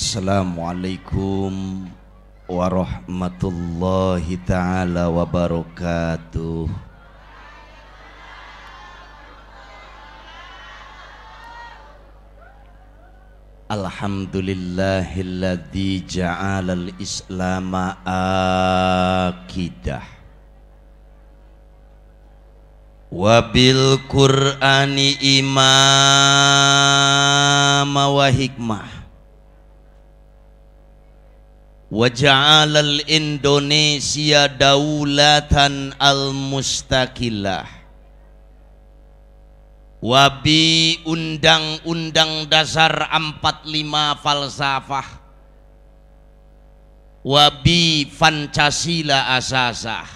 Assalamualaikum warahmatullahi taala wabarakatuh. Alhamdulillahilladzi ja'alal islama akidah Wabil Qur'ani imam wa hikmah Waja'alal Indonesia daulatan al Mustakilah. Wabi undang-undang dasar 45 falsafah Wabi Pancasila asasah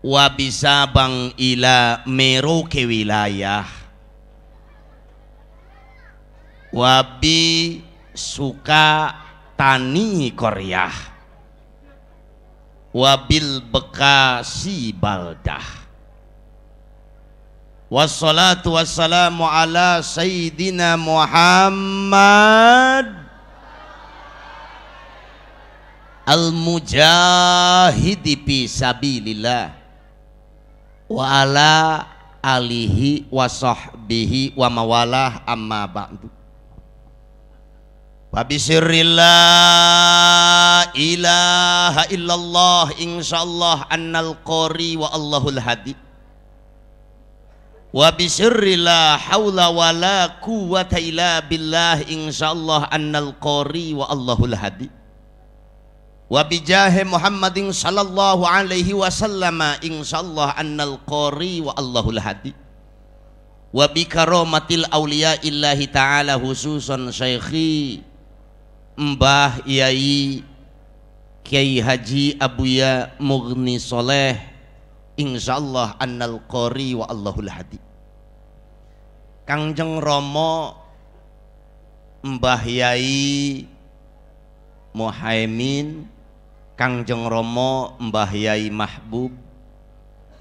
Wabi Sabang ila Merauke wilayah Wabi suka tani koryah wabil bekasi baldah wassalatu wassalamu ala sayyidina Muhammad al-mujahidi fi sabilillah wa ala alihi wa sahbihi wa mawalah amma ba'du Fabisirrillah ilaha illallah insyaallah annal qori wa allahul hadi wa bisirrillah haula wala quwata illa billah insyaallah annal qori wa allahul hadi wa bijahi muhammadin sallallahu alaihi wasallama insyaallah annal qori wa allahul hadi wa bi karamatil illahi ta'ala hususan syaikhi Mbah Yai Kiai Haji Abuya Murni Soleh Insyaallah annal qori wa Allahul hadi Kangjeng Romo Mbah Yai Muhaimin Kangjeng Romo Mbah Yai Mahbub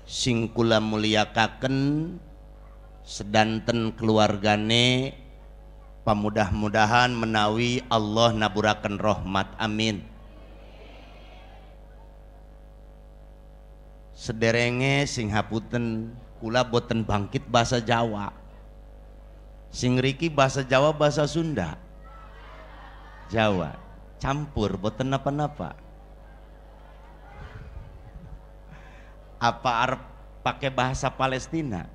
Singkula kula mulyakaken sedanten keluargane pamudah-mudahan menawi Allah naburakan rahmat amin sederenge sing haputen kula boten bangkit bahasa Jawa sing riki bahasa Jawa bahasa Sunda Jawa campur boten apa-apa apa arep pakai bahasa Palestina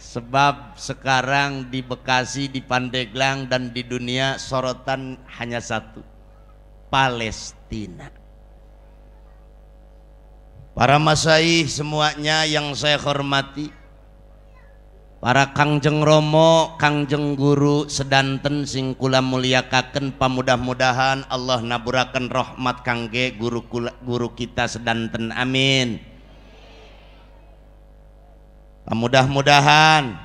Sebab sekarang di Bekasi, di Pandeglang dan di dunia sorotan hanya satu. Palestina. Para masaih semuanya yang saya hormati. Para Kangjeng Romo, Kangjeng Guru sedanten singkula mulia kaken, pamudah-mudahan Allah naburakan rahmat kangge guru guru kita sedanten. Amin mudah-mudahan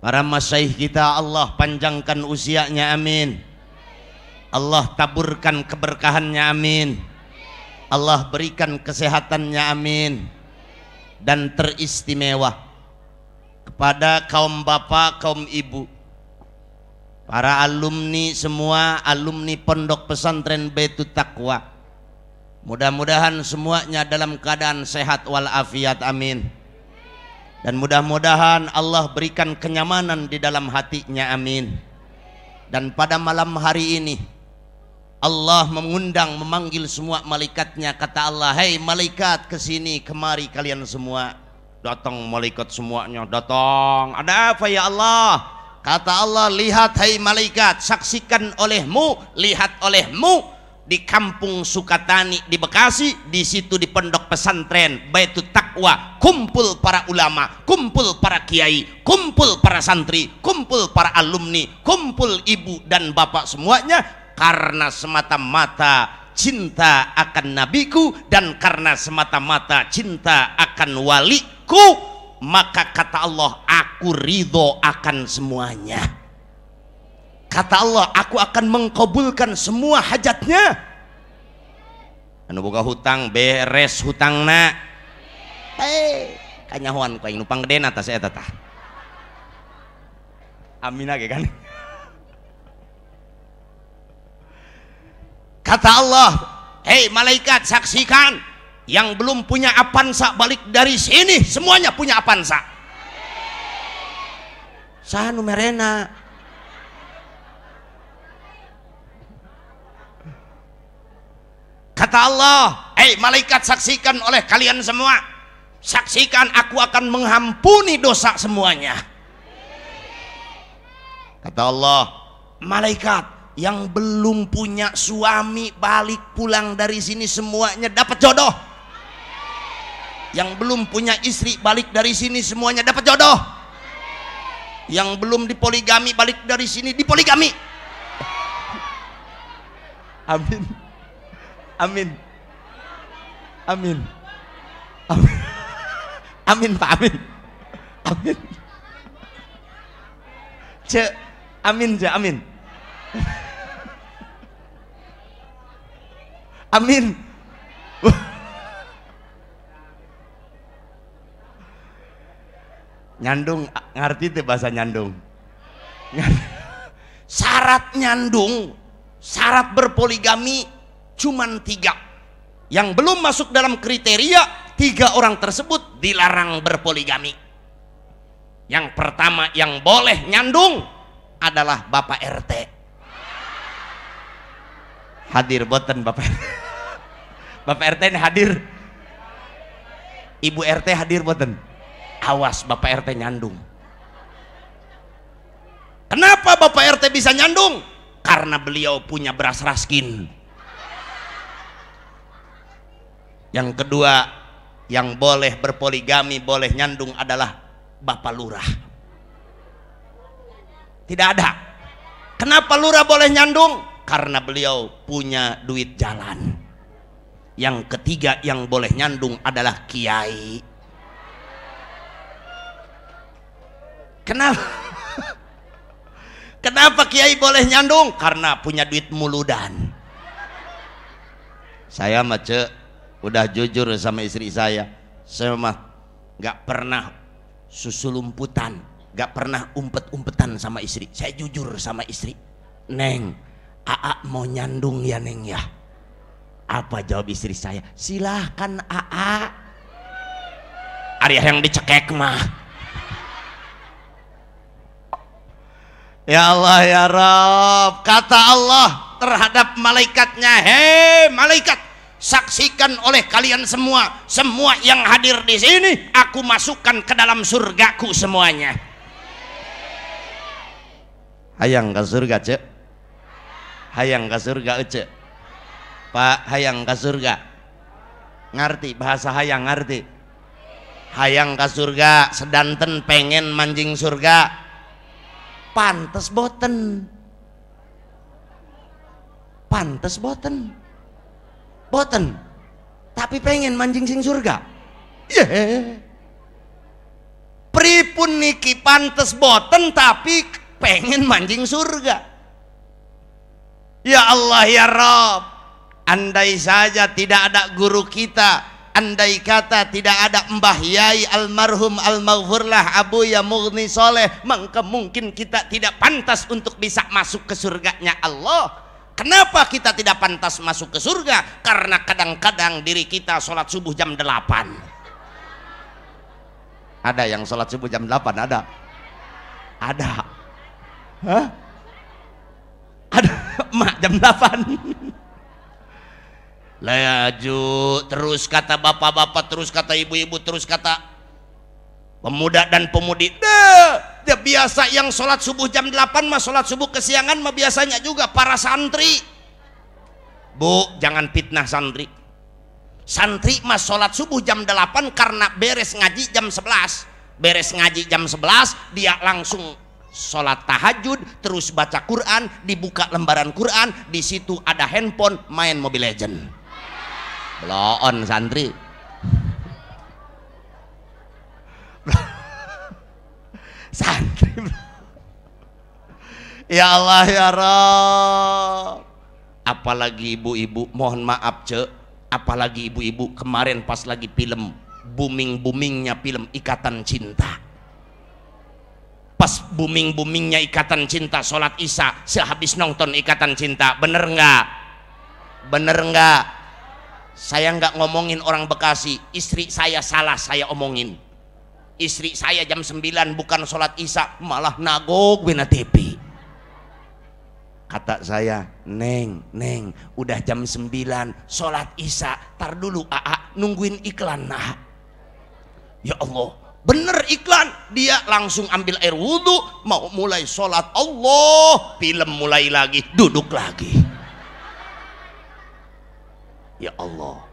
para masyaih kita Allah panjangkan usianya amin Allah taburkan keberkahannya amin Allah berikan kesehatannya amin dan teristimewa kepada kaum bapak, kaum ibu para alumni semua alumni pondok pesantren Betu Taqwa mudah-mudahan semuanya dalam keadaan sehat walafiat amin dan mudah-mudahan Allah berikan kenyamanan di dalam hatinya. Amin. Dan pada malam hari ini Allah mengundang memanggil semua malaikatnya kata Allah, "Hei malaikat ke sini, kemari kalian semua." Datang malaikat semuanya, datang. Ada apa ya Allah? Kata Allah, "Lihat hei malaikat, saksikan olehmu, lihat olehmu di kampung Sukatani di Bekasi di situ di pondok pesantren itu Takwa kumpul para ulama kumpul para kiai kumpul para santri kumpul para alumni kumpul ibu dan bapak semuanya karena semata-mata cinta akan nabiku dan karena semata-mata cinta akan waliku maka kata Allah aku ridho akan semuanya Kata Allah, aku akan mengkabulkan semua hajatnya. Anu boga hutang, beres hutang na. Eh, kanyahuan kau yang numpang gede nata saya tata. Amin aja kan. Kata Allah, hei malaikat saksikan yang belum punya apansa balik dari sini semuanya punya apansa Sanu merena Kata Allah, hei malaikat saksikan oleh kalian semua. Saksikan aku akan menghampuni dosa semuanya." Kata Allah, "Malaikat yang belum punya suami balik pulang dari sini semuanya dapat jodoh. Yang belum punya istri balik dari sini semuanya dapat jodoh. Yang belum dipoligami balik dari sini dipoligami." Amin. Amin. Amin. Amin. Amin Pak Amin. Amin. Ce, Amin ja Amin. Amin. nyandung ngerti tuh bahasa nyandung. Syarat nyandung, syarat berpoligami cuman tiga yang belum masuk dalam kriteria tiga orang tersebut dilarang berpoligami yang pertama yang boleh nyandung adalah Bapak RT hadir boten Bapak Bapak RT ini hadir Ibu RT hadir boten awas Bapak RT nyandung kenapa Bapak RT bisa nyandung karena beliau punya beras raskin yang kedua yang boleh berpoligami boleh nyandung adalah bapak lurah tidak ada kenapa lurah boleh nyandung karena beliau punya duit jalan yang ketiga yang boleh nyandung adalah kiai kenapa kenapa kiai boleh nyandung karena punya duit muludan saya macet udah jujur sama istri saya saya mah gak pernah susu lumputan gak pernah umpet-umpetan sama istri saya jujur sama istri neng aa mau nyandung ya neng ya apa jawab istri saya silahkan aa Arya yang dicekek mah Ya Allah ya Rob kata Allah terhadap malaikatnya hei malaikat saksikan oleh kalian semua semua yang hadir di sini aku masukkan ke dalam surgaku semuanya hayang ke surga cek hayang ke surga eh, cek pak hayang ke surga ngerti bahasa hayang ngerti hayang ke surga sedanten pengen mancing surga pantes boten pantes boten boten tapi pengen mancing sing surga yeah. pripun niki pantes boten tapi pengen mancing surga ya Allah ya Rob andai saja tidak ada guru kita andai kata tidak ada Mbah Yai almarhum almaghfurlah Abu Ya Mughni Soleh maka mungkin kita tidak pantas untuk bisa masuk ke surganya Allah Kenapa kita tidak pantas masuk ke surga? Karena kadang-kadang diri kita sholat subuh jam 8. Ada yang sholat subuh jam 8? Ada? Ada. Hah? Ada. Mak jam 8. Laju terus kata bapak-bapak terus kata ibu-ibu terus kata pemuda dan pemudi deh dia biasa yang sholat subuh jam 8 mah sholat subuh kesiangan mah biasanya juga para santri bu jangan fitnah santri santri mah sholat subuh jam 8 karena beres ngaji jam 11 beres ngaji jam 11 dia langsung sholat tahajud terus baca Quran dibuka lembaran Quran di situ ada handphone main Mobile Legend bloon santri santri ya Allah ya Rob apalagi ibu-ibu mohon maaf ce, apalagi ibu-ibu kemarin pas lagi film booming-boomingnya film Ikatan Cinta pas booming-boomingnya Ikatan Cinta sholat isya sehabis nonton Ikatan Cinta bener nggak? bener nggak? saya nggak ngomongin orang Bekasi istri saya salah saya omongin istri saya jam 9 bukan sholat isya malah nagok bina TV kata saya neng neng udah jam 9 sholat isya tar dulu aa nungguin iklan nah ya Allah bener iklan dia langsung ambil air wudhu mau mulai sholat Allah film mulai lagi duduk lagi ya Allah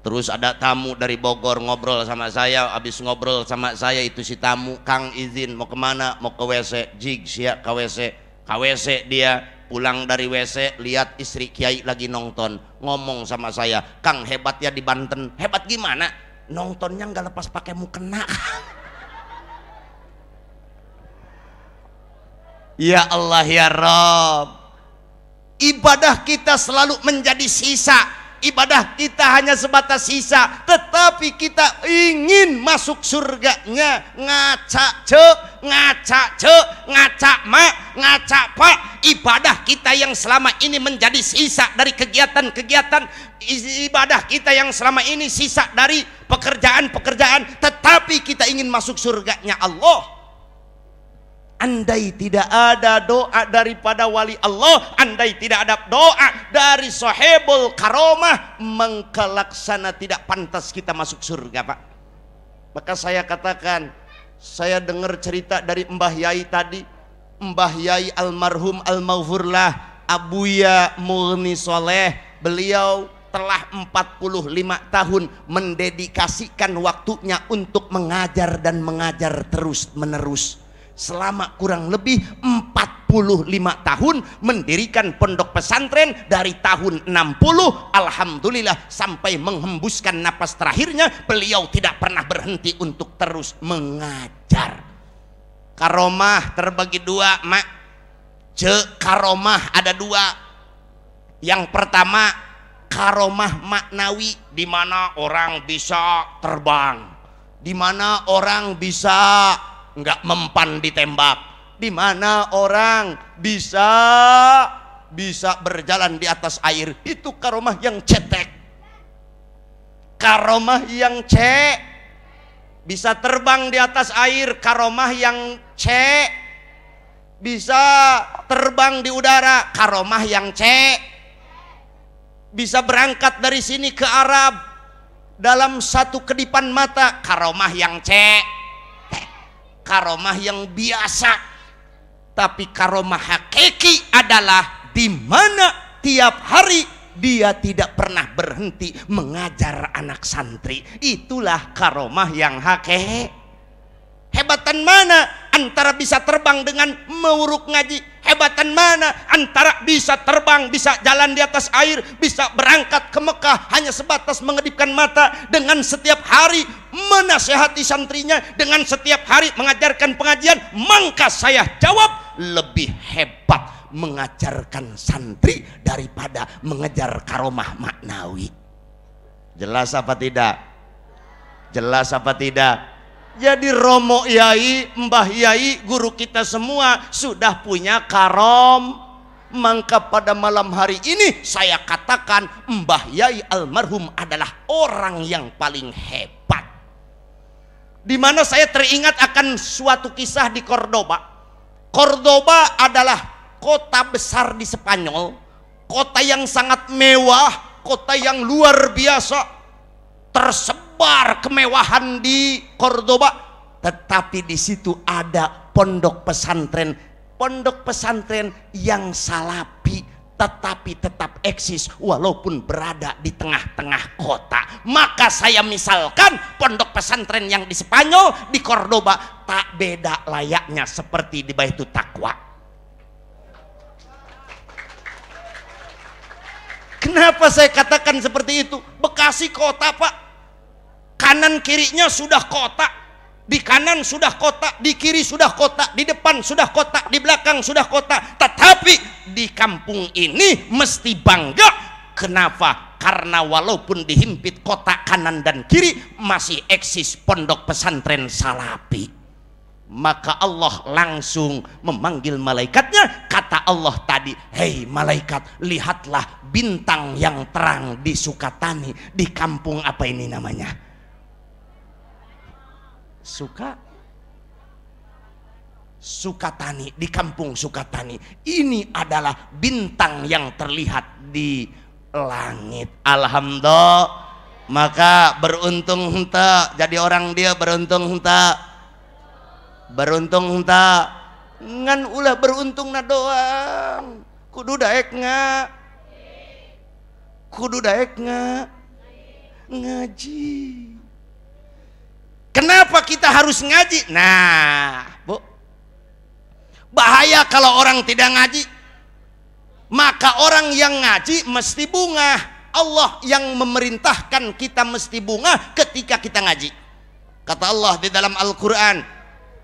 Terus ada tamu dari Bogor ngobrol sama saya, habis ngobrol sama saya itu si tamu, Kang izin mau kemana? Mau ke WC, Jig ya ke WC, ke WC dia pulang dari WC lihat istri Kiai lagi nonton, ngomong sama saya, Kang hebat ya di Banten, hebat gimana? Nontonnya nggak lepas pakai mukena. ya Allah ya Rob, ibadah kita selalu menjadi sisa ibadah kita hanya sebatas sisa tetapi kita ingin masuk surganya ngaca ce ngaca ce ngaca ma ngaca pak ibadah kita yang selama ini menjadi sisa dari kegiatan-kegiatan ibadah kita yang selama ini sisa dari pekerjaan-pekerjaan tetapi kita ingin masuk surganya Allah andai tidak ada doa daripada wali Allah, andai tidak ada doa dari sahibul karomah, mengkelaksana tidak pantas kita masuk surga, Pak. Maka saya katakan, saya dengar cerita dari Mbah Yai tadi, Mbah Yai almarhum almaghfurlah Abuya Murni Soleh, beliau telah 45 tahun mendedikasikan waktunya untuk mengajar dan mengajar terus menerus selama kurang lebih 45 tahun mendirikan pondok pesantren dari tahun 60 Alhamdulillah sampai menghembuskan napas terakhirnya beliau tidak pernah berhenti untuk terus mengajar karomah terbagi dua mak ce karomah ada dua yang pertama karomah maknawi di mana orang bisa terbang di mana orang bisa nggak mempan ditembak di mana orang bisa bisa berjalan di atas air itu karomah yang cetek karomah yang cek bisa terbang di atas air karomah yang cek bisa terbang di udara karomah yang cek bisa berangkat dari sini ke Arab dalam satu kedipan mata karomah yang cek karomah yang biasa tapi karomah hakiki adalah di mana tiap hari dia tidak pernah berhenti mengajar anak santri itulah karomah yang hakiki hebatan mana antara bisa terbang dengan mewuruk ngaji hebatan mana antara bisa terbang bisa jalan di atas air bisa berangkat ke Mekah hanya sebatas mengedipkan mata dengan setiap hari menasehati santrinya dengan setiap hari mengajarkan pengajian maka saya jawab lebih hebat mengajarkan santri daripada mengejar karomah maknawi jelas apa tidak jelas apa tidak jadi Romo Yai, Mbah Yai, guru kita semua sudah punya karom. Maka pada malam hari ini saya katakan Mbah Yai almarhum adalah orang yang paling hebat. Di mana saya teringat akan suatu kisah di Cordoba. Cordoba adalah kota besar di Spanyol, kota yang sangat mewah, kota yang luar biasa tersebut sebar kemewahan di Cordoba tetapi di situ ada pondok pesantren pondok pesantren yang salapi tetapi tetap eksis walaupun berada di tengah-tengah kota maka saya misalkan pondok pesantren yang di Spanyol di Cordoba tak beda layaknya seperti di Baitul takwa. kenapa saya katakan seperti itu Bekasi kota pak kanan kirinya sudah kotak di kanan sudah kotak, di kiri sudah kotak, di depan sudah kotak, di belakang sudah kotak. Tetapi di kampung ini mesti bangga. Kenapa? Karena walaupun dihimpit kotak kanan dan kiri, masih eksis pondok pesantren Salapi. Maka Allah langsung memanggil malaikatnya. Kata Allah tadi, "Hei malaikat, lihatlah bintang yang terang di Sukatani, di kampung apa ini namanya?" Suka suka tani di kampung suka tani Ini adalah bintang yang terlihat di langit. Alhamdulillah. Maka beruntung henta jadi orang dia beruntung henta. Beruntung henta ngan ulah beruntung na doang. Kudu daek nga. Kudu daek nga. Ngaji. Kenapa kita harus ngaji? Nah, Bu. Bahaya kalau orang tidak ngaji. Maka orang yang ngaji mesti bunga. Allah yang memerintahkan kita mesti bunga ketika kita ngaji. Kata Allah di dalam Al-Qur'an,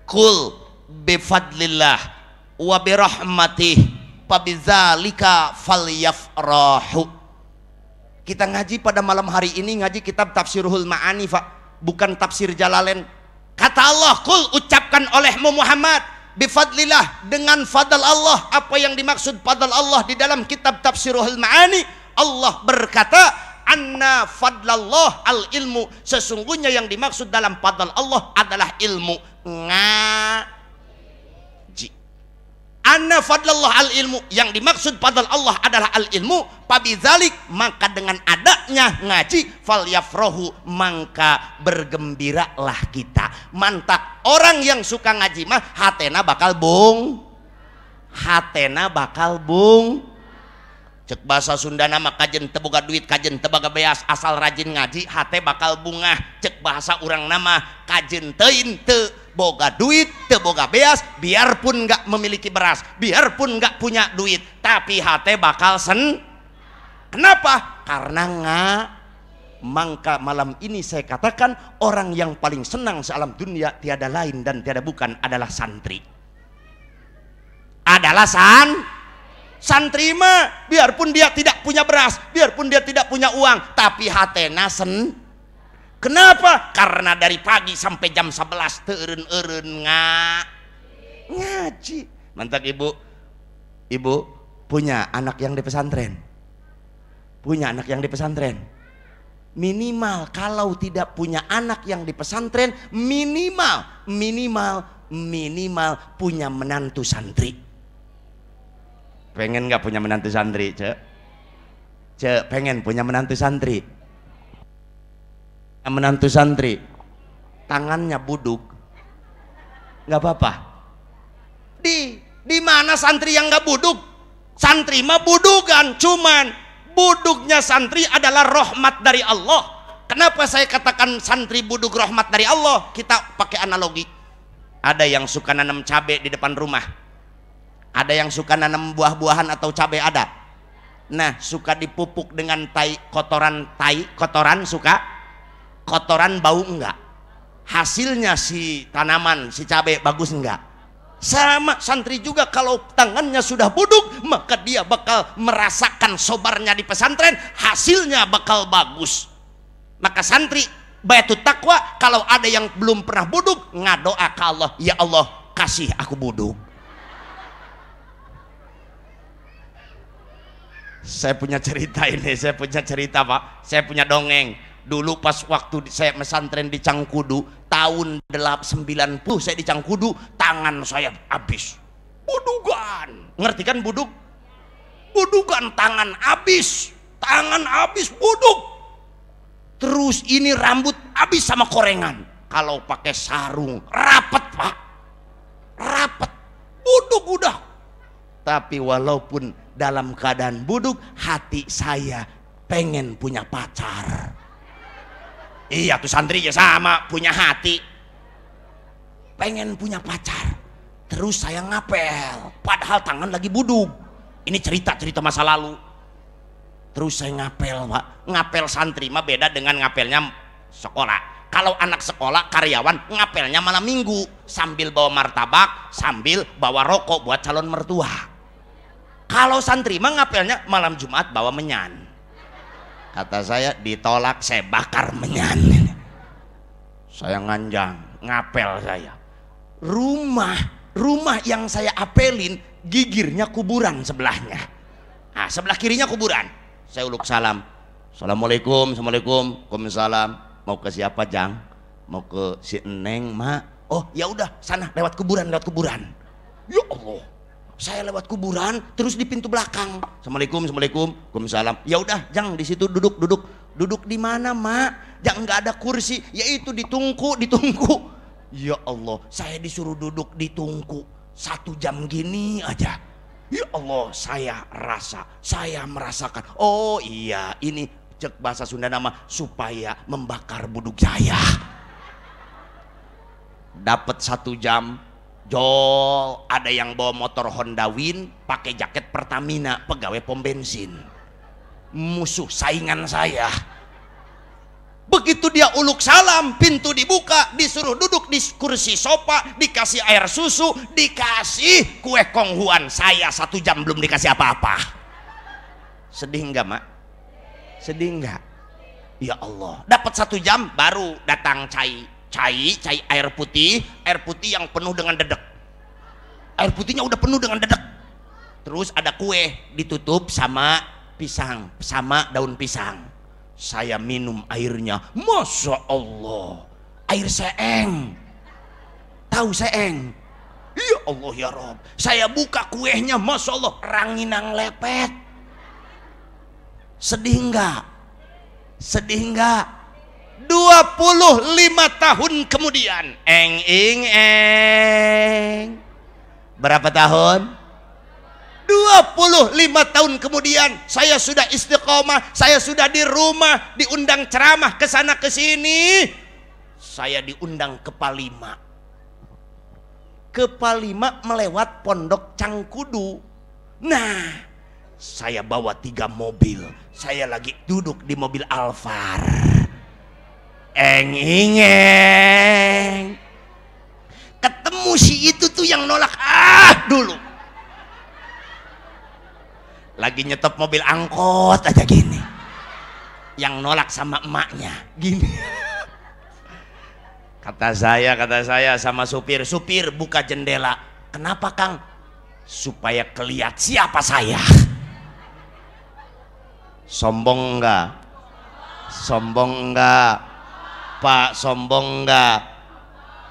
"Qul befadlillah wa birahmatih fal falyafrahu." Kita ngaji pada malam hari ini ngaji kitab Tafsirul Ma'ani, Pak bukan tafsir Jalalain kata Allah kul ucapkan olehmu Muhammad bifadlillah dengan fadal Allah apa yang dimaksud fadal Allah di dalam kitab tafsirul ma'ani Allah berkata anna fadlallah al ilmu sesungguhnya yang dimaksud dalam fadl Allah adalah ilmu ngaa anna fadlallah al ilmu yang dimaksud fadl Allah adalah al ilmu pabizalik maka dengan adanya ngaji fal yafrohu maka bergembiralah kita Mantak orang yang suka ngaji mah hatena bakal bung hatena bakal bung cek bahasa Sunda nama kajen teboga duit kajen tebaga beas asal rajin ngaji hati bakal bunga cek bahasa orang nama kajen tein te boga duit boga beas biarpun nggak memiliki beras biarpun nggak punya duit tapi hati bakal sen kenapa karena nggak maka malam ini saya katakan orang yang paling senang sealam dunia tiada lain dan tiada bukan adalah santri adalah san, santri mah biarpun dia tidak punya beras biarpun dia tidak punya uang tapi hatena sen Kenapa? Karena dari pagi sampai jam 11 teurun eren ngaji. Mantap Ibu. Ibu punya anak yang di pesantren. Punya anak yang di pesantren. Minimal kalau tidak punya anak yang di pesantren, minimal minimal minimal punya menantu santri. Pengen nggak punya menantu santri, Cek? Cek pengen punya menantu santri menantu santri tangannya buduk nggak apa-apa di di mana santri yang nggak buduk santri mah budukan cuman buduknya santri adalah rahmat dari Allah kenapa saya katakan santri buduk rahmat dari Allah kita pakai analogi ada yang suka nanam cabai di depan rumah ada yang suka nanam buah-buahan atau cabai ada nah suka dipupuk dengan tai kotoran tai kotoran suka kotoran bau enggak hasilnya si tanaman si cabai bagus enggak sama santri juga kalau tangannya sudah buduk maka dia bakal merasakan sobarnya di pesantren hasilnya bakal bagus maka santri baitu takwa kalau ada yang belum pernah buduk ngadoa ke Allah ya Allah kasih aku buduk saya punya cerita ini saya punya cerita pak saya punya dongeng dulu pas waktu saya mesantren di Cangkudu tahun 90 saya di Cangkudu tangan saya habis budugan ngerti kan buduk budugan tangan habis tangan habis buduk terus ini rambut habis sama korengan kalau pakai sarung rapet pak rapet buduk udah tapi walaupun dalam keadaan buduk hati saya pengen punya pacar Iya tuh santri ya sama, punya hati. Pengen punya pacar. Terus saya ngapel, padahal tangan lagi buduk Ini cerita-cerita masa lalu. Terus saya ngapel, Pak. Ngapel santri mah beda dengan ngapelnya sekolah. Kalau anak sekolah, karyawan, ngapelnya malam minggu. Sambil bawa martabak, sambil bawa rokok buat calon mertua. Kalau santri mah ngapelnya malam Jumat bawa menyan kata saya ditolak saya bakar menyan saya nganjang ngapel saya rumah rumah yang saya apelin gigirnya kuburan sebelahnya nah, sebelah kirinya kuburan saya uluk salam assalamualaikum assalamualaikum Waalaikumsalam mau ke siapa jang mau ke si eneng mak oh ya udah sana lewat kuburan lewat kuburan ya Allah saya lewat kuburan terus di pintu belakang assalamualaikum assalamualaikum waalaikumsalam ya udah jang di situ duduk duduk duduk di mana mak jang nggak ada kursi Ya yaitu ditungku ditungku ya Allah saya disuruh duduk di tungku satu jam gini aja ya Allah saya rasa saya merasakan oh iya ini cek bahasa Sunda nama supaya membakar buduk saya dapat satu jam Jol, ada yang bawa motor Honda Win, pakai jaket Pertamina, pegawai pom bensin. Musuh saingan saya. Begitu dia uluk salam, pintu dibuka, disuruh duduk di kursi sofa, dikasih air susu, dikasih kue konghuan. Saya satu jam belum dikasih apa-apa. Sedih nggak, Mak? Sedih nggak? Ya Allah, dapat satu jam baru datang cai cai, cai air putih, air putih yang penuh dengan dedek. Air putihnya udah penuh dengan dedek. Terus ada kue ditutup sama pisang, sama daun pisang. Saya minum airnya, masya Allah, air seeng. Tahu seeng? Ya Allah ya Rob, saya buka kuenya, masya Allah, ranginang lepet. Sedih enggak? Sedih enggak? 25 tahun kemudian eng ing eng berapa tahun 25 tahun kemudian saya sudah istiqomah saya sudah di rumah diundang ceramah ke sana ke sini saya diundang ke Palima ke Palima melewat pondok Cangkudu nah saya bawa tiga mobil saya lagi duduk di mobil Alfar eng ingeng ketemu si itu tuh yang nolak ah dulu lagi nyetop mobil angkot aja gini yang nolak sama emaknya gini kata saya kata saya sama supir supir buka jendela kenapa kang supaya kelihat siapa saya sombong enggak sombong enggak apa sombong enggak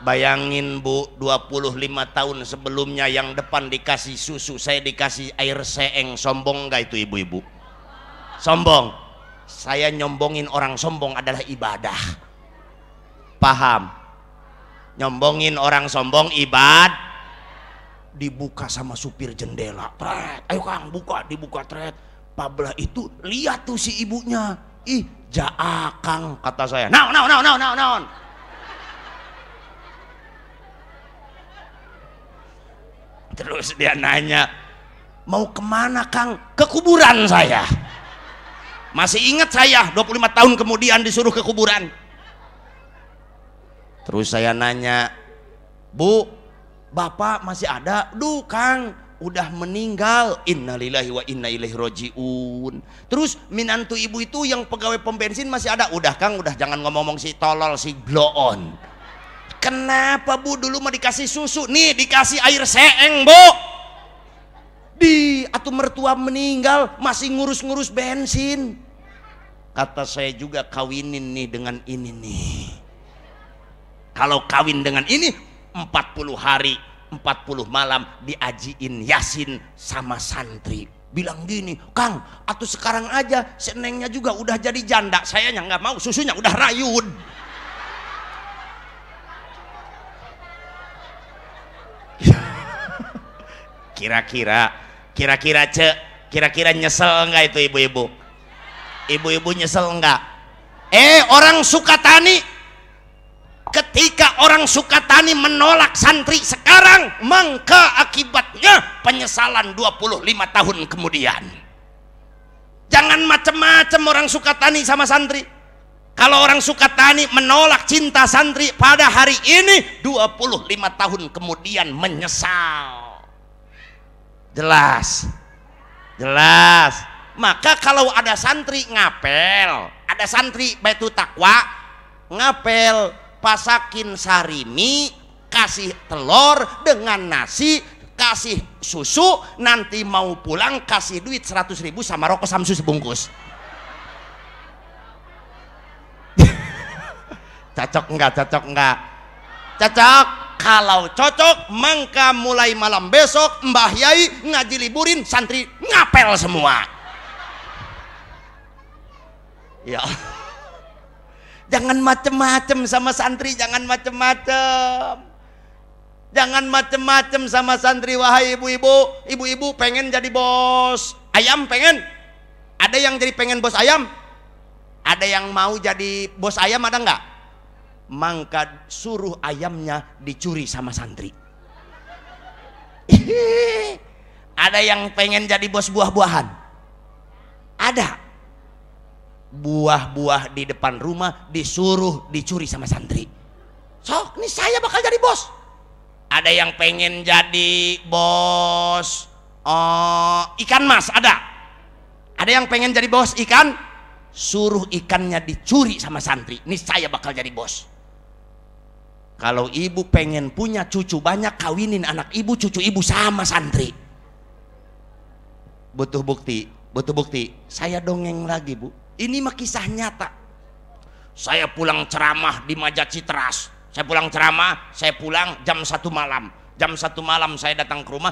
bayangin bu 25 tahun sebelumnya yang depan dikasih susu saya dikasih air seeng sombong enggak itu ibu-ibu sombong saya nyombongin orang sombong adalah ibadah paham nyombongin orang sombong ibad dibuka sama supir jendela tret ayo kang buka dibuka tret pablah itu lihat tuh si ibunya ih jaakang kata saya naon naon naon naon naon naon terus dia nanya mau kemana kang ke kuburan saya masih ingat saya 25 tahun kemudian disuruh ke kuburan terus saya nanya bu bapak masih ada duh kang udah meninggal innalillahi wa inna ilaihi rojiun terus minantu ibu itu yang pegawai pom bensin masih ada udah kang udah jangan ngomong-ngomong si tolol si bloon kenapa bu dulu mau dikasih susu nih dikasih air seeng bu di atau mertua meninggal masih ngurus-ngurus bensin kata saya juga kawinin nih dengan ini nih kalau kawin dengan ini 40 hari 40 malam diajiin Yasin sama santri bilang gini, Kang, atau sekarang aja senengnya juga udah jadi janda, yang nggak mau, susunya udah rayun. Kira-kira, kira-kira cek, kira-kira nyesel nggak itu ibu-ibu? Ibu-ibu nyesel nggak? Eh, orang suka tani ketika orang Sukatani menolak santri sekarang maka akibatnya penyesalan 25 tahun kemudian jangan macam-macam orang Sukatani sama santri kalau orang Sukatani menolak cinta santri pada hari ini 25 tahun kemudian menyesal jelas jelas maka kalau ada santri ngapel ada santri baitu takwa ngapel pasakin sarimi kasih telur dengan nasi kasih susu nanti mau pulang kasih duit 100 ribu sama rokok samsu sebungkus cocok enggak cocok enggak cocok kalau cocok maka mulai malam besok mbah yai ngaji liburin santri ngapel semua ya Jangan macem-macem sama santri, jangan macem-macem. Jangan macem-macem sama santri, wahai ibu-ibu. Ibu-ibu pengen jadi bos ayam, pengen. Ada yang jadi pengen bos ayam? Ada yang mau jadi bos ayam, ada enggak? Mangka suruh ayamnya dicuri sama santri. Ada yang pengen jadi bos buah-buahan? Ada buah-buah di depan rumah disuruh dicuri sama santri sok nih saya bakal jadi bos ada yang pengen jadi bos uh, ikan mas ada ada yang pengen jadi bos ikan suruh ikannya dicuri sama santri ini saya bakal jadi bos kalau ibu pengen punya cucu banyak kawinin anak ibu cucu ibu sama santri butuh bukti butuh bukti saya dongeng lagi bu ini mah kisah nyata. Saya pulang ceramah di Majat Citras Saya pulang ceramah, saya pulang jam satu malam. Jam satu malam saya datang ke rumah,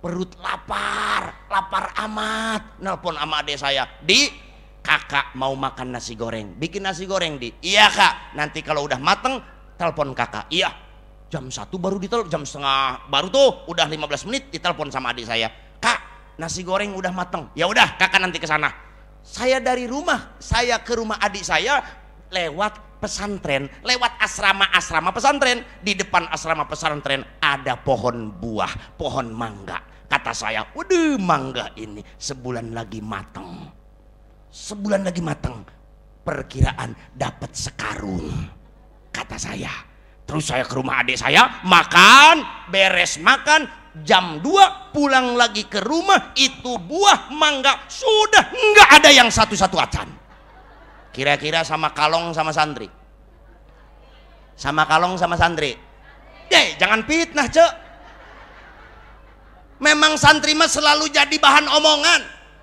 perut lapar, lapar amat. Nelpon sama adik saya, di kakak mau makan nasi goreng. Bikin nasi goreng di. Iya kak, nanti kalau udah mateng, telepon kakak. Iya, jam satu baru ditelepon, jam setengah baru tuh udah 15 menit ditelepon sama adik saya. Kak, nasi goreng udah mateng. Ya udah, kakak nanti ke sana saya dari rumah, saya ke rumah adik saya lewat pesantren, lewat asrama-asrama pesantren. Di depan asrama pesantren ada pohon buah, pohon mangga. Kata saya, waduh mangga ini sebulan lagi matang. Sebulan lagi matang, perkiraan dapat sekarung. Kata saya, terus saya ke rumah adik saya, makan, beres makan, jam 2 pulang lagi ke rumah itu buah mangga sudah nggak ada yang satu-satu acan kira-kira sama kalong sama santri sama kalong sama santri deh jangan fitnah cek memang santri mas selalu jadi bahan omongan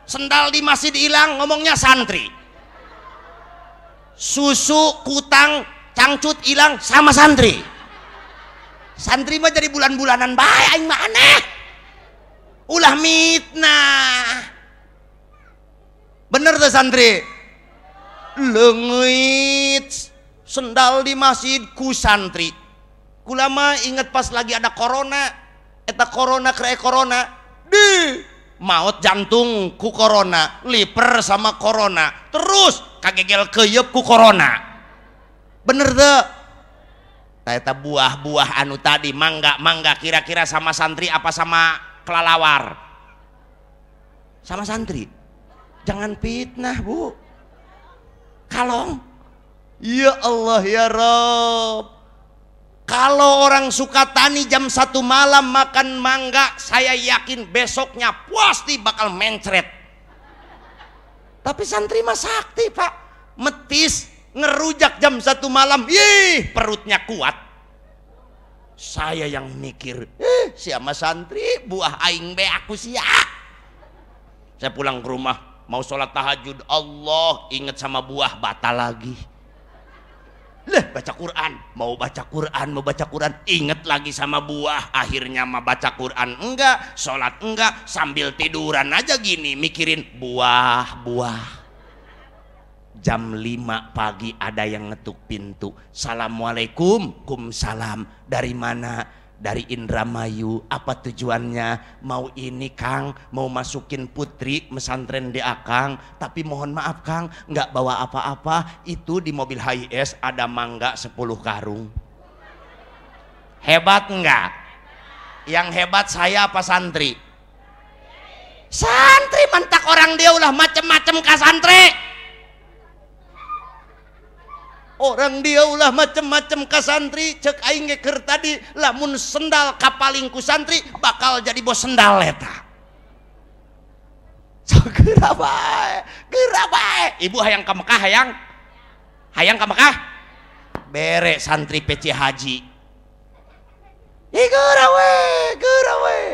sendal di masjid hilang ngomongnya santri susu kutang cangcut hilang sama santri santri mah jadi bulan-bulanan baik aing mah aneh ulah mitna bener tuh santri lengit sendal di masjid ku santri kulama inget pas lagi ada corona eta corona kere corona di maut jantung ku corona liper sama corona terus kagegel keyep ku corona bener tuh saya buah-buah anu tadi mangga mangga kira-kira sama santri apa sama kelalawar sama santri jangan fitnah bu kalong ya Allah ya Rob kalau orang suka tani jam satu malam makan mangga, saya yakin besoknya pasti bakal mencret. Tapi santri mah sakti pak, metis ngerujak jam satu malam ih perutnya kuat saya yang mikir eh, siapa santri buah aing be aku siap. saya pulang ke rumah mau sholat tahajud Allah inget sama buah batal lagi Leh baca Quran mau baca Quran mau baca Quran inget lagi sama buah akhirnya mau baca Quran enggak sholat enggak sambil tiduran aja gini mikirin buah buah jam 5 pagi ada yang ngetuk pintu Assalamualaikum kum salam dari mana dari Indramayu apa tujuannya mau ini Kang mau masukin putri mesantren di Akang tapi mohon maaf Kang nggak bawa apa-apa itu di mobil HIS ada mangga 10 karung hebat enggak yang hebat saya apa santri santri mentak orang dia ulah macem-macem ke santri orang ulah macem-macem ke santri cek aing geker tadi lamun sendal kapalingku santri bakal jadi bos sendal leta so gerak bae ibu hayang ke Mekah hayang hayang ke Mekah bere santri peci haji Ih gerak we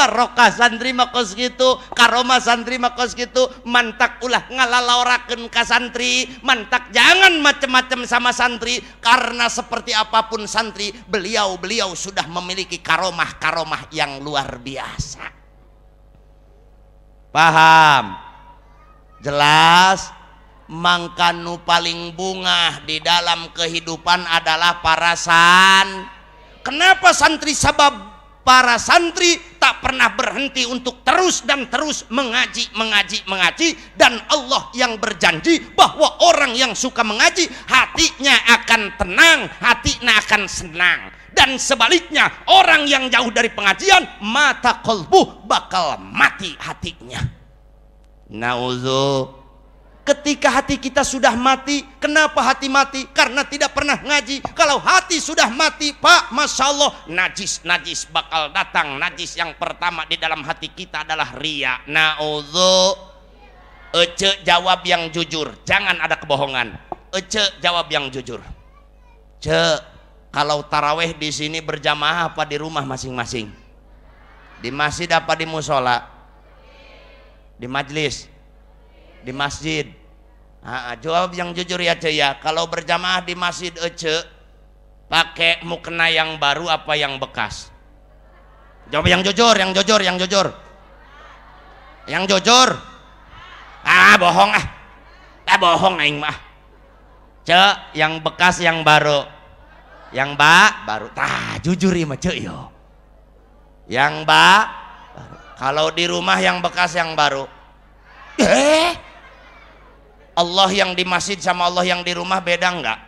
barokah santri makos gitu karoma santri makos gitu mantak ulah ngalalaurakan ke santri mantak jangan macem-macem sama santri karena seperti apapun santri beliau-beliau sudah memiliki karomah-karomah yang luar biasa paham jelas mangkanu paling bunga di dalam kehidupan adalah para san kenapa santri sabab para santri tak pernah berhenti untuk terus dan terus mengaji, mengaji, mengaji dan Allah yang berjanji bahwa orang yang suka mengaji hatinya akan tenang, hatinya akan senang dan sebaliknya orang yang jauh dari pengajian mata kolbu bakal mati hatinya nauzu Ketika hati kita sudah mati, kenapa hati mati? Karena tidak pernah ngaji. Kalau hati sudah mati, Pak, masya Allah, najis, najis bakal datang. Najis yang pertama di dalam hati kita adalah ria. naudo, Ece jawab yang jujur, jangan ada kebohongan. Ece jawab yang jujur. Ce, kalau taraweh di sini berjamaah apa di rumah masing-masing? Di masjid apa di musola? Di majlis di masjid nah, jawab yang jujur ya cuy ya kalau berjamaah di masjid ece eh, pakai mukena yang baru apa yang bekas jawab yang jujur yang jujur yang jujur yang jujur ah bohong ah ah bohong aing mah ce yang bekas yang baru yang ba baru tah jujur ya ce yo yang ba kalau di rumah yang bekas yang baru eh Allah yang di masjid sama Allah yang di rumah beda enggak?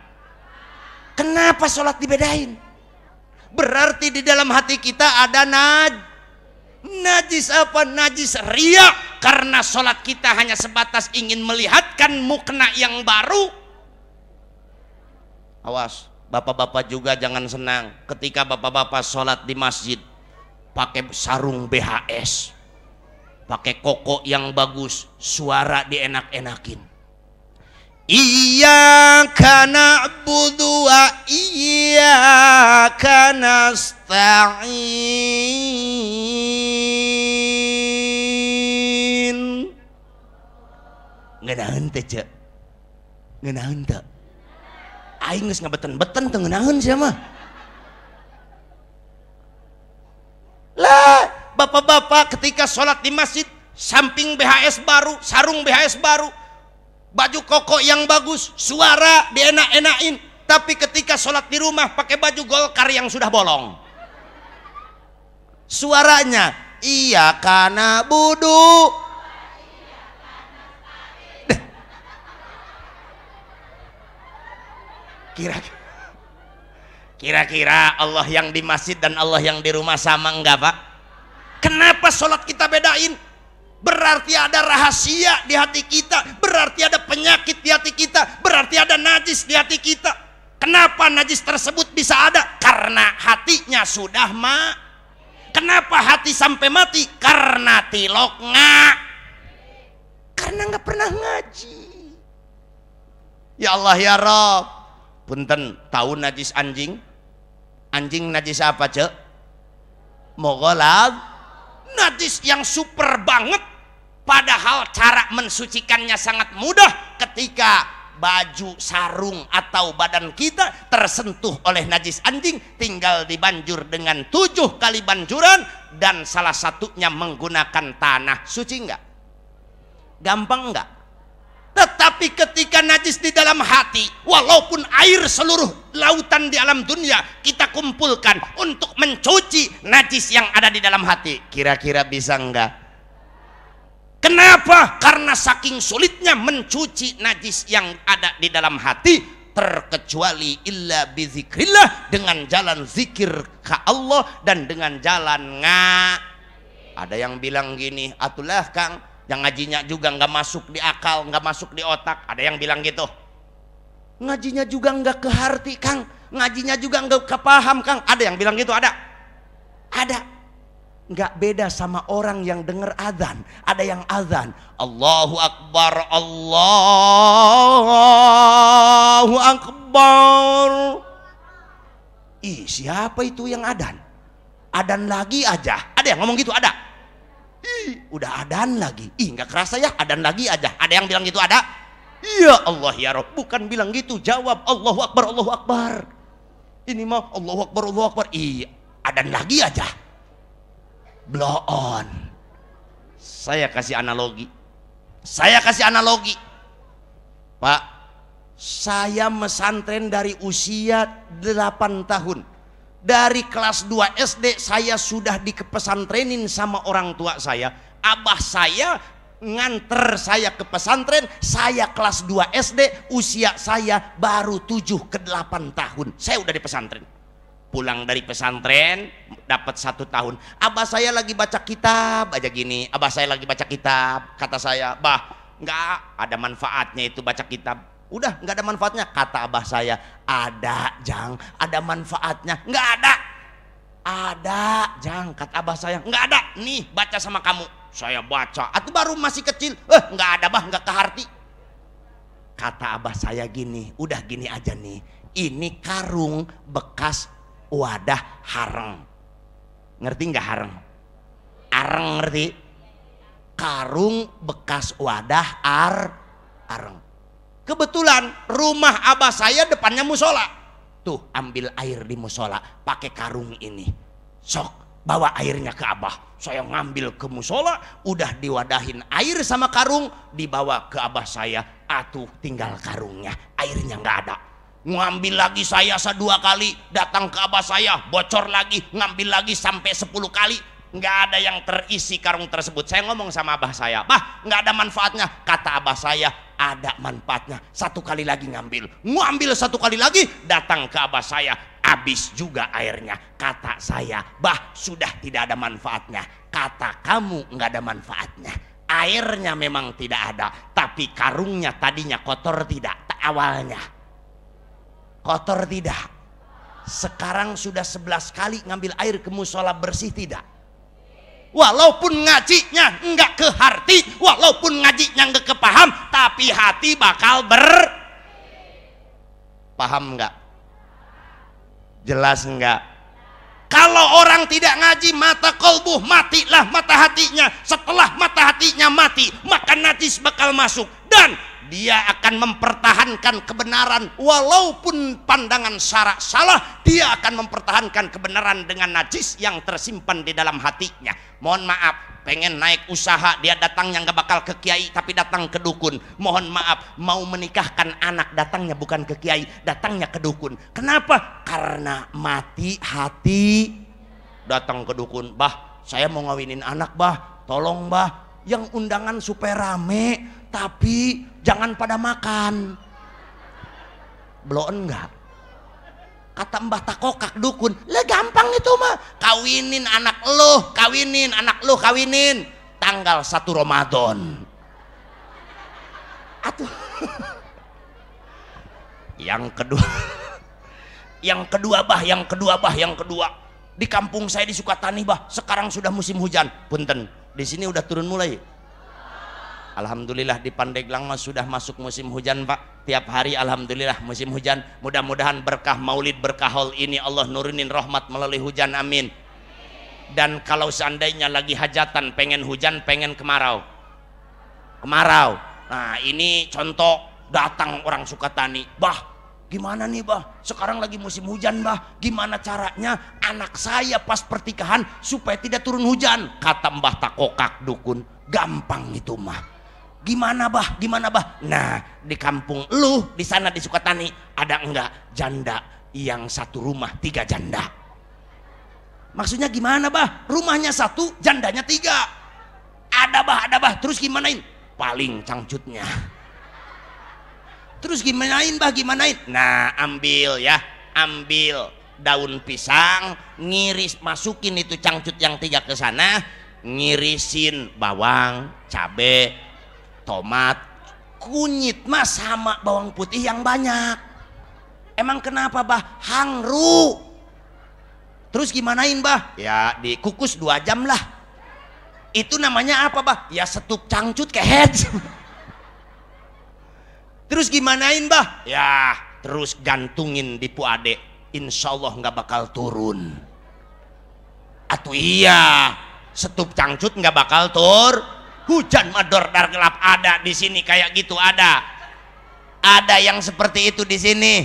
Kenapa sholat dibedain? Berarti di dalam hati kita ada naj najis apa najis ria karena sholat kita hanya sebatas ingin melihatkan mukna yang baru awas bapak-bapak juga jangan senang ketika bapak-bapak sholat di masjid pakai sarung BHS pakai koko yang bagus suara dienak-enakin Iyyaka na'budu wa iyyaka nasta'in. Ngenahan teh, Cek? Ngenahan teu? Aing nges ngabeten-beten teu ngeunaheun sia Lah, bapak-bapak ketika sholat di masjid, samping BHS baru, sarung BHS baru, baju koko yang bagus, suara dienak-enakin, tapi ketika sholat di rumah pakai baju golkar yang sudah bolong. Suaranya, iya karena budu. Kira-kira kira-kira Allah yang di masjid dan Allah yang di rumah sama enggak pak? Kenapa sholat kita bedain? berarti ada rahasia di hati kita, berarti ada penyakit di hati kita, berarti ada najis di hati kita. Kenapa najis tersebut bisa ada? Karena hatinya sudah ma. Kenapa hati sampai mati? Karena tilok nggak. Karena nggak pernah ngaji. Ya Allah ya Rob. Punten tahu najis anjing? Anjing najis apa cek? Mogolab. Najis yang super banget Padahal cara mensucikannya sangat mudah ketika baju, sarung atau badan kita tersentuh oleh najis anjing tinggal dibanjur dengan tujuh kali banjuran dan salah satunya menggunakan tanah suci enggak? gampang enggak? tetapi ketika najis di dalam hati walaupun air seluruh lautan di alam dunia kita kumpulkan untuk mencuci najis yang ada di dalam hati kira-kira bisa enggak? Kenapa? Karena saking sulitnya mencuci najis yang ada di dalam hati terkecuali illa bizikrillah dengan jalan zikir ke Allah dan dengan jalan nga ada yang bilang gini atulah kang yang ngajinya juga nggak masuk di akal nggak masuk di otak ada yang bilang gitu ngajinya juga nggak keharti kang ngajinya juga nggak kepaham kang ada yang bilang gitu ada ada nggak beda sama orang yang dengar azan. Ada yang azan, Allahu Akbar, Allahu Akbar. Ih, siapa itu yang adan? Adan lagi aja. Ada yang ngomong gitu, ada. Ih, udah adan lagi. Ih, nggak kerasa ya, adan lagi aja. Ada yang bilang gitu, ada? Ya Allah ya Rob, bukan bilang gitu. Jawab Allahu Akbar, Allahu Akbar. Ini mah Allahu Akbar, Allahu Akbar. Ih, adan lagi aja blow on saya kasih analogi saya kasih analogi pak saya mesantren dari usia 8 tahun dari kelas 2 SD saya sudah dikepesantrenin sama orang tua saya abah saya nganter saya ke pesantren saya kelas 2 SD usia saya baru 7 ke 8 tahun saya udah di pesantren pulang dari pesantren dapat satu tahun abah saya lagi baca kitab aja gini abah saya lagi baca kitab kata saya bah nggak ada manfaatnya itu baca kitab udah nggak ada manfaatnya kata abah saya ada jang ada manfaatnya nggak ada ada jang kata abah saya nggak ada nih baca sama kamu saya baca atau baru masih kecil eh nggak ada bah nggak keharti kata abah saya gini udah gini aja nih ini karung bekas wadah hareng. Ngerti nggak hareng? Areng ngerti? Karung bekas wadah ar areng. Kebetulan rumah abah saya depannya musola. Tuh ambil air di musola pakai karung ini. Sok bawa airnya ke abah. Saya ngambil ke musola, udah diwadahin air sama karung, dibawa ke abah saya. Atuh tinggal karungnya, airnya nggak ada ngambil lagi saya dua kali datang ke abah saya bocor lagi ngambil lagi sampai sepuluh kali nggak ada yang terisi karung tersebut saya ngomong sama abah saya bah nggak ada manfaatnya kata abah saya ada manfaatnya satu kali lagi ngambil ngambil satu kali lagi datang ke abah saya habis juga airnya kata saya bah sudah tidak ada manfaatnya kata kamu nggak ada manfaatnya airnya memang tidak ada tapi karungnya tadinya kotor tidak awalnya Kotor tidak. Sekarang sudah sebelas kali ngambil air ke musola bersih tidak. Walaupun ngajinya enggak ke hati, walaupun ngajinya enggak kepaham, tapi hati bakal ber paham enggak? Jelas enggak? Kalau orang tidak ngaji mata kolbuh matilah mata hatinya. Setelah mata hatinya mati, maka najis bakal masuk. Dan dia akan mempertahankan kebenaran walaupun pandangan syarak salah dia akan mempertahankan kebenaran dengan najis yang tersimpan di dalam hatinya mohon maaf pengen naik usaha dia datang yang gak bakal ke kiai tapi datang ke dukun mohon maaf mau menikahkan anak datangnya bukan ke kiai datangnya ke dukun kenapa karena mati hati datang ke dukun bah saya mau ngawinin anak bah tolong bah yang undangan supaya rame tapi jangan pada makan belum enggak kata mbah takokak dukun le gampang itu mah kawinin anak lo kawinin anak lo kawinin tanggal satu Ramadan atuh yang kedua yang kedua bah yang kedua bah yang kedua di kampung saya di Sukatani bah sekarang sudah musim hujan punten di sini udah turun mulai Alhamdulillah di Pandeglang mas sudah masuk musim hujan pak tiap hari Alhamdulillah musim hujan mudah-mudahan berkah maulid berkah hal ini Allah nurunin rahmat melalui hujan amin dan kalau seandainya lagi hajatan pengen hujan pengen kemarau kemarau nah ini contoh datang orang Sukatani bah gimana nih bah sekarang lagi musim hujan bah gimana caranya anak saya pas pertikahan supaya tidak turun hujan kata mbah takokak dukun gampang itu mah gimana bah gimana bah nah di kampung lu di sana di Sukatani ada enggak janda yang satu rumah tiga janda maksudnya gimana bah rumahnya satu jandanya tiga ada bah ada bah terus gimanain paling cangcutnya terus gimanain bah gimanain nah ambil ya ambil daun pisang ngiris masukin itu cangcut yang tiga ke sana ngirisin bawang cabai tomat kunyit mah sama bawang putih yang banyak emang kenapa bah hangru terus gimanain bah ya dikukus dua jam lah itu namanya apa bah ya setup cangcut ke head. terus gimanain bah ya terus gantungin di puade insya Allah nggak bakal turun atuh iya setup cangcut nggak bakal tur Hujan mador dar gelap ada di sini kayak gitu ada. Ada yang seperti itu di sini.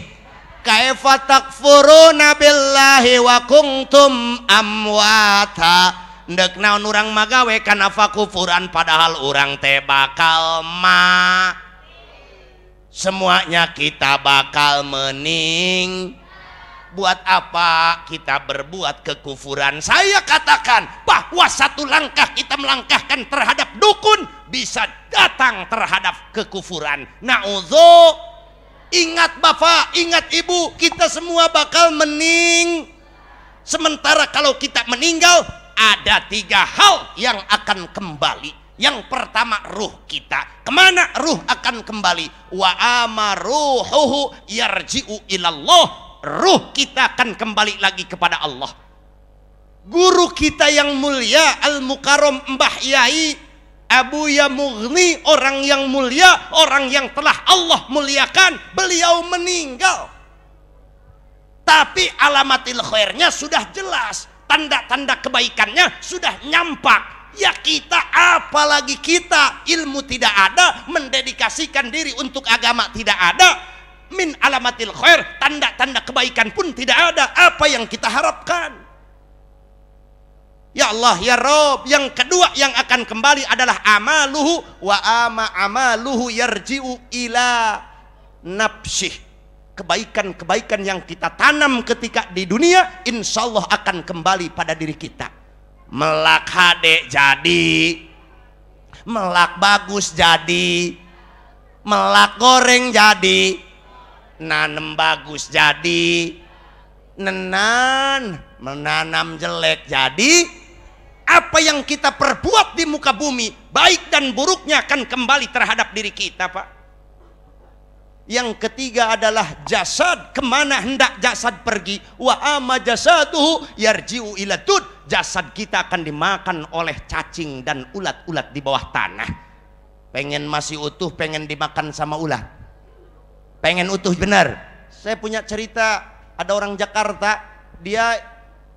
Kaifa takfuruna billahi wa kuntum amwata. Ndek naon urang magawe kana fakufuran padahal urang teh bakal ma. Semuanya kita bakal mening buat apa kita berbuat kekufuran? Saya katakan bahwa satu langkah kita melangkahkan terhadap dukun bisa datang terhadap kekufuran. Nauzo, ingat bapak, ingat ibu, kita semua bakal mening. Sementara kalau kita meninggal, ada tiga hal yang akan kembali. Yang pertama ruh kita. Kemana ruh akan kembali? Wa amaruhuhu yarji'u ilallah ruh kita akan kembali lagi kepada Allah guru kita yang mulia Al-Mukarram Mbah Yai Abu Yamughni orang yang mulia orang yang telah Allah muliakan beliau meninggal tapi alamatil khairnya sudah jelas tanda-tanda kebaikannya sudah nyampak ya kita apalagi kita ilmu tidak ada mendedikasikan diri untuk agama tidak ada min alamatil khair tanda-tanda kebaikan pun tidak ada apa yang kita harapkan Ya Allah ya Rob yang kedua yang akan kembali adalah amaluhu wa ama amaluhu yarji'u ila nafsih kebaikan-kebaikan yang kita tanam ketika di dunia insya Allah akan kembali pada diri kita melak hade jadi melak bagus jadi melak goreng jadi nanem bagus jadi nenan menanam jelek jadi apa yang kita perbuat di muka bumi baik dan buruknya akan kembali terhadap diri kita pak yang ketiga adalah jasad kemana hendak jasad pergi wa ama jasaduhu yarjiu ilatud jasad kita akan dimakan oleh cacing dan ulat-ulat di bawah tanah pengen masih utuh pengen dimakan sama ulat pengen utuh benar saya punya cerita ada orang Jakarta dia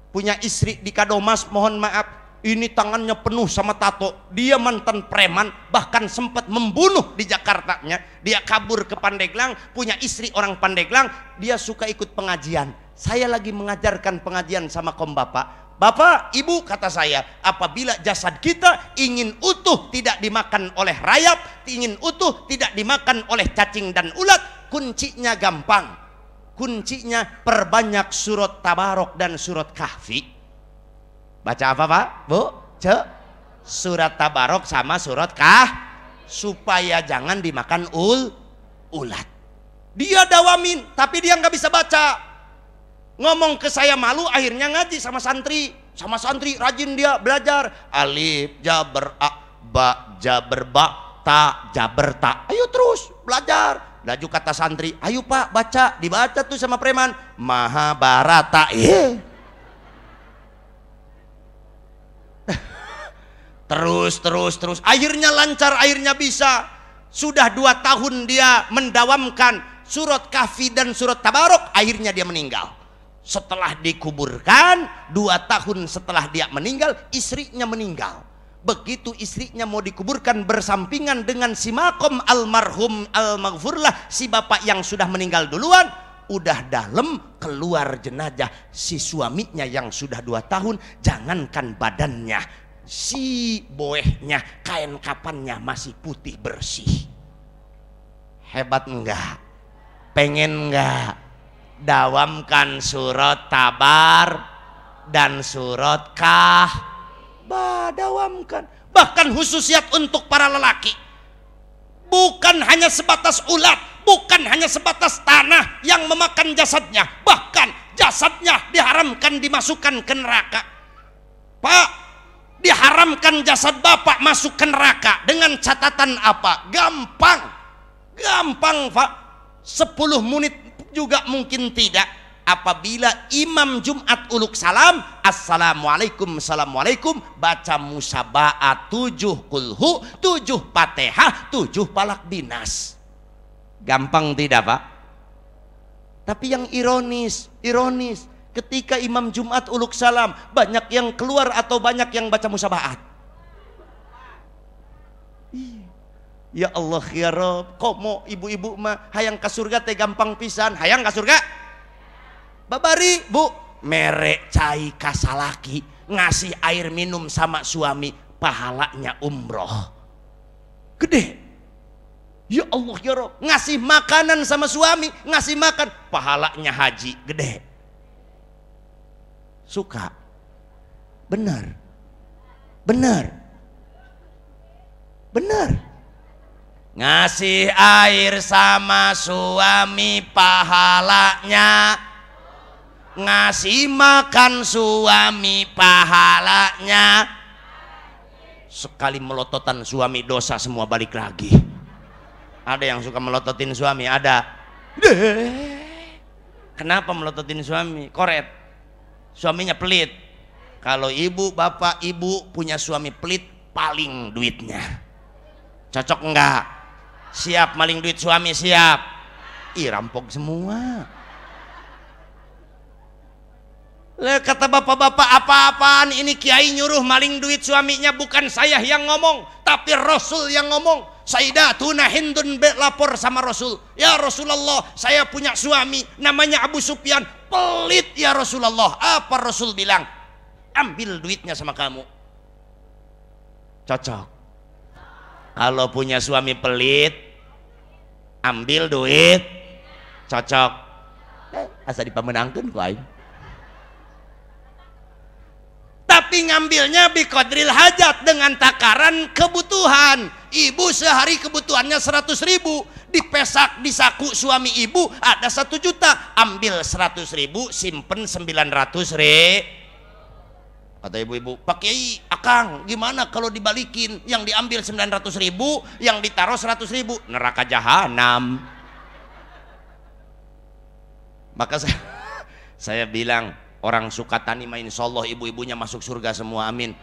punya istri di Kadomas mohon maaf ini tangannya penuh sama tato dia mantan preman bahkan sempat membunuh di Jakarta nya dia kabur ke Pandeglang punya istri orang Pandeglang dia suka ikut pengajian saya lagi mengajarkan pengajian sama kom bapak Bapak, Ibu, kata saya, apabila jasad kita ingin utuh tidak dimakan oleh rayap, ingin utuh tidak dimakan oleh cacing dan ulat, kuncinya gampang. Kuncinya perbanyak surat tabarok dan surat kahfi. Baca apa Pak? Bu? Ce? Surat tabarok sama surat kah? Supaya jangan dimakan ul ulat. Dia dawamin, tapi dia nggak bisa baca ngomong ke saya malu akhirnya ngaji sama santri sama santri rajin dia belajar alif jabar a ba jabar ba ta jabar ta ayo terus belajar laju kata santri ayo pak baca dibaca tuh sama preman maha eh iya. terus terus terus akhirnya lancar akhirnya bisa sudah dua tahun dia mendawamkan surat kahfi dan surat tabarok akhirnya dia meninggal setelah dikuburkan dua tahun setelah dia meninggal istrinya meninggal begitu istrinya mau dikuburkan bersampingan dengan si makom almarhum almaghfurlah si bapak yang sudah meninggal duluan udah dalam keluar jenajah si suaminya yang sudah dua tahun jangankan badannya si boehnya kain kapannya masih putih bersih hebat enggak pengen enggak dawamkan surat tabar dan surat kah dawamkan bahkan khususiat untuk para lelaki bukan hanya sebatas ulat bukan hanya sebatas tanah yang memakan jasadnya bahkan jasadnya diharamkan dimasukkan ke neraka pak diharamkan jasad bapak masuk ke neraka dengan catatan apa gampang gampang pak 10 menit juga mungkin tidak apabila imam Jumat uluk salam assalamualaikum assalamualaikum baca musabaat tujuh kulhu tujuh patehah tujuh palak binas gampang tidak pak tapi yang ironis ironis ketika imam Jumat uluk salam banyak yang keluar atau banyak yang baca musabaat Ya Allah ya Rob, kok mau ibu-ibu mah hayang ke surga teh gampang pisan, hayang ke surga? Babari, Bu, merek cai kasalaki ngasih air minum sama suami, pahalanya umroh. Gede. Ya Allah ya Rob, ngasih makanan sama suami, ngasih makan, pahalanya haji, gede. Suka. Benar. Benar. Benar ngasih air sama suami pahalanya ngasih makan suami pahalanya sekali melototan suami dosa semua balik lagi ada yang suka melototin suami ada kenapa melototin suami koret suaminya pelit kalau ibu bapak ibu punya suami pelit paling duitnya cocok enggak siap maling duit suami siap ih rampok semua Le, kata bapak-bapak apa-apaan ini kiai nyuruh maling duit suaminya bukan saya yang ngomong tapi Rasul yang ngomong tuna Hindun lapor sama Rasul ya Rasulullah saya punya suami namanya Abu Sufyan pelit ya Rasulullah apa Rasul bilang ambil duitnya sama kamu cocok kalau punya suami pelit ambil duit cocok eh, asa dipamenangkan kuai tapi ngambilnya bikodril hajat dengan takaran kebutuhan ibu sehari kebutuhannya 100 ribu dipesak di saku suami ibu ada satu juta ambil 100 ribu simpen 900 ribu Kata ibu-ibu, Pak Kiai, Akang, gimana kalau dibalikin? Yang diambil 900 ribu, yang ditaruh 100 ribu. Neraka jahanam. Maka saya, saya bilang, orang suka tani main soloh, ibu-ibunya masuk surga semua, amin.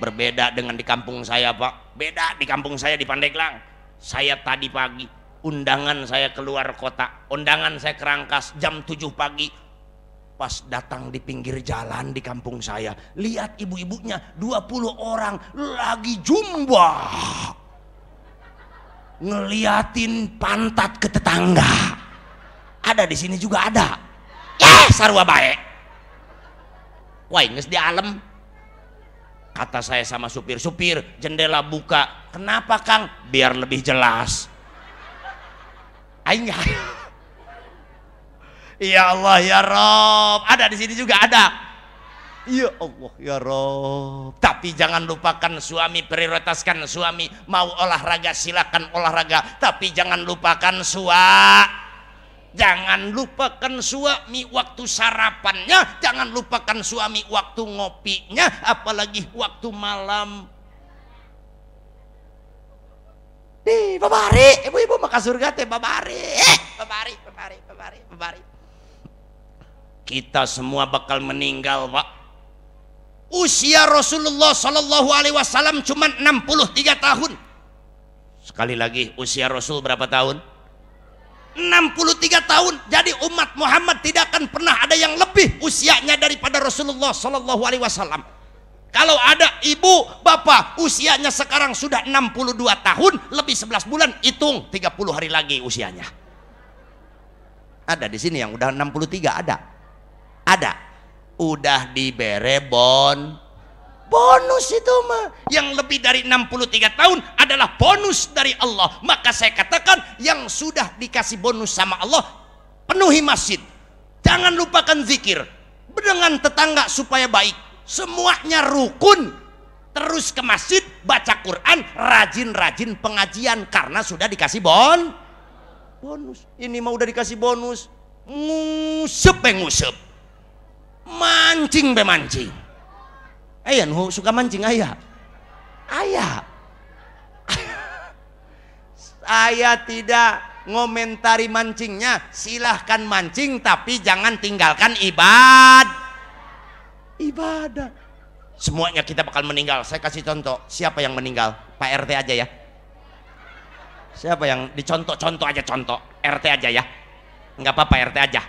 Berbeda dengan di kampung saya, Pak. Beda di kampung saya di Pandeglang. Saya tadi pagi, undangan saya keluar kota, undangan saya kerangkas jam 7 pagi, Pas datang di pinggir jalan di kampung saya, lihat ibu-ibunya 20 orang lagi jumba. Ngeliatin pantat ke tetangga. Ada di sini juga ada. Ya, sarua baik. Wah, inges di alam. Kata saya sama supir-supir, jendela buka. Kenapa, Kang? Biar lebih jelas. ayah Ya Allah ya Rob. Ada di sini juga ada. Ya Allah ya Rob. Tapi jangan lupakan suami prioritaskan suami. Mau olahraga silakan olahraga. Tapi jangan lupakan suami. Jangan lupakan suami waktu sarapannya, jangan lupakan suami waktu ngopinya, apalagi waktu malam. Di babari, ibu-ibu makasur teh babari, eh, babari, babari, babari, babari kita semua bakal meninggal pak usia Rasulullah Shallallahu Alaihi Wasallam cuma 63 tahun sekali lagi usia Rasul berapa tahun 63 tahun jadi umat Muhammad tidak akan pernah ada yang lebih usianya daripada Rasulullah Shallallahu Alaihi Wasallam kalau ada ibu bapak usianya sekarang sudah 62 tahun lebih 11 bulan hitung 30 hari lagi usianya ada di sini yang udah 63 ada ada. Udah dibere bon. Bonus itu mah. Yang lebih dari 63 tahun adalah bonus dari Allah. Maka saya katakan yang sudah dikasih bonus sama Allah. Penuhi masjid. Jangan lupakan zikir. Dengan tetangga supaya baik. Semuanya rukun. Terus ke masjid, baca Quran, rajin-rajin pengajian. Karena sudah dikasih bon. Bonus. Ini mah udah dikasih bonus. Ngusep ngusep mancing be mancing ayah nu suka mancing ayah ayah saya tidak ngomentari mancingnya silahkan mancing tapi jangan tinggalkan ibad ibadah semuanya kita bakal meninggal saya kasih contoh siapa yang meninggal Pak RT aja ya siapa yang dicontoh-contoh aja contoh RT aja ya nggak apa-apa RT aja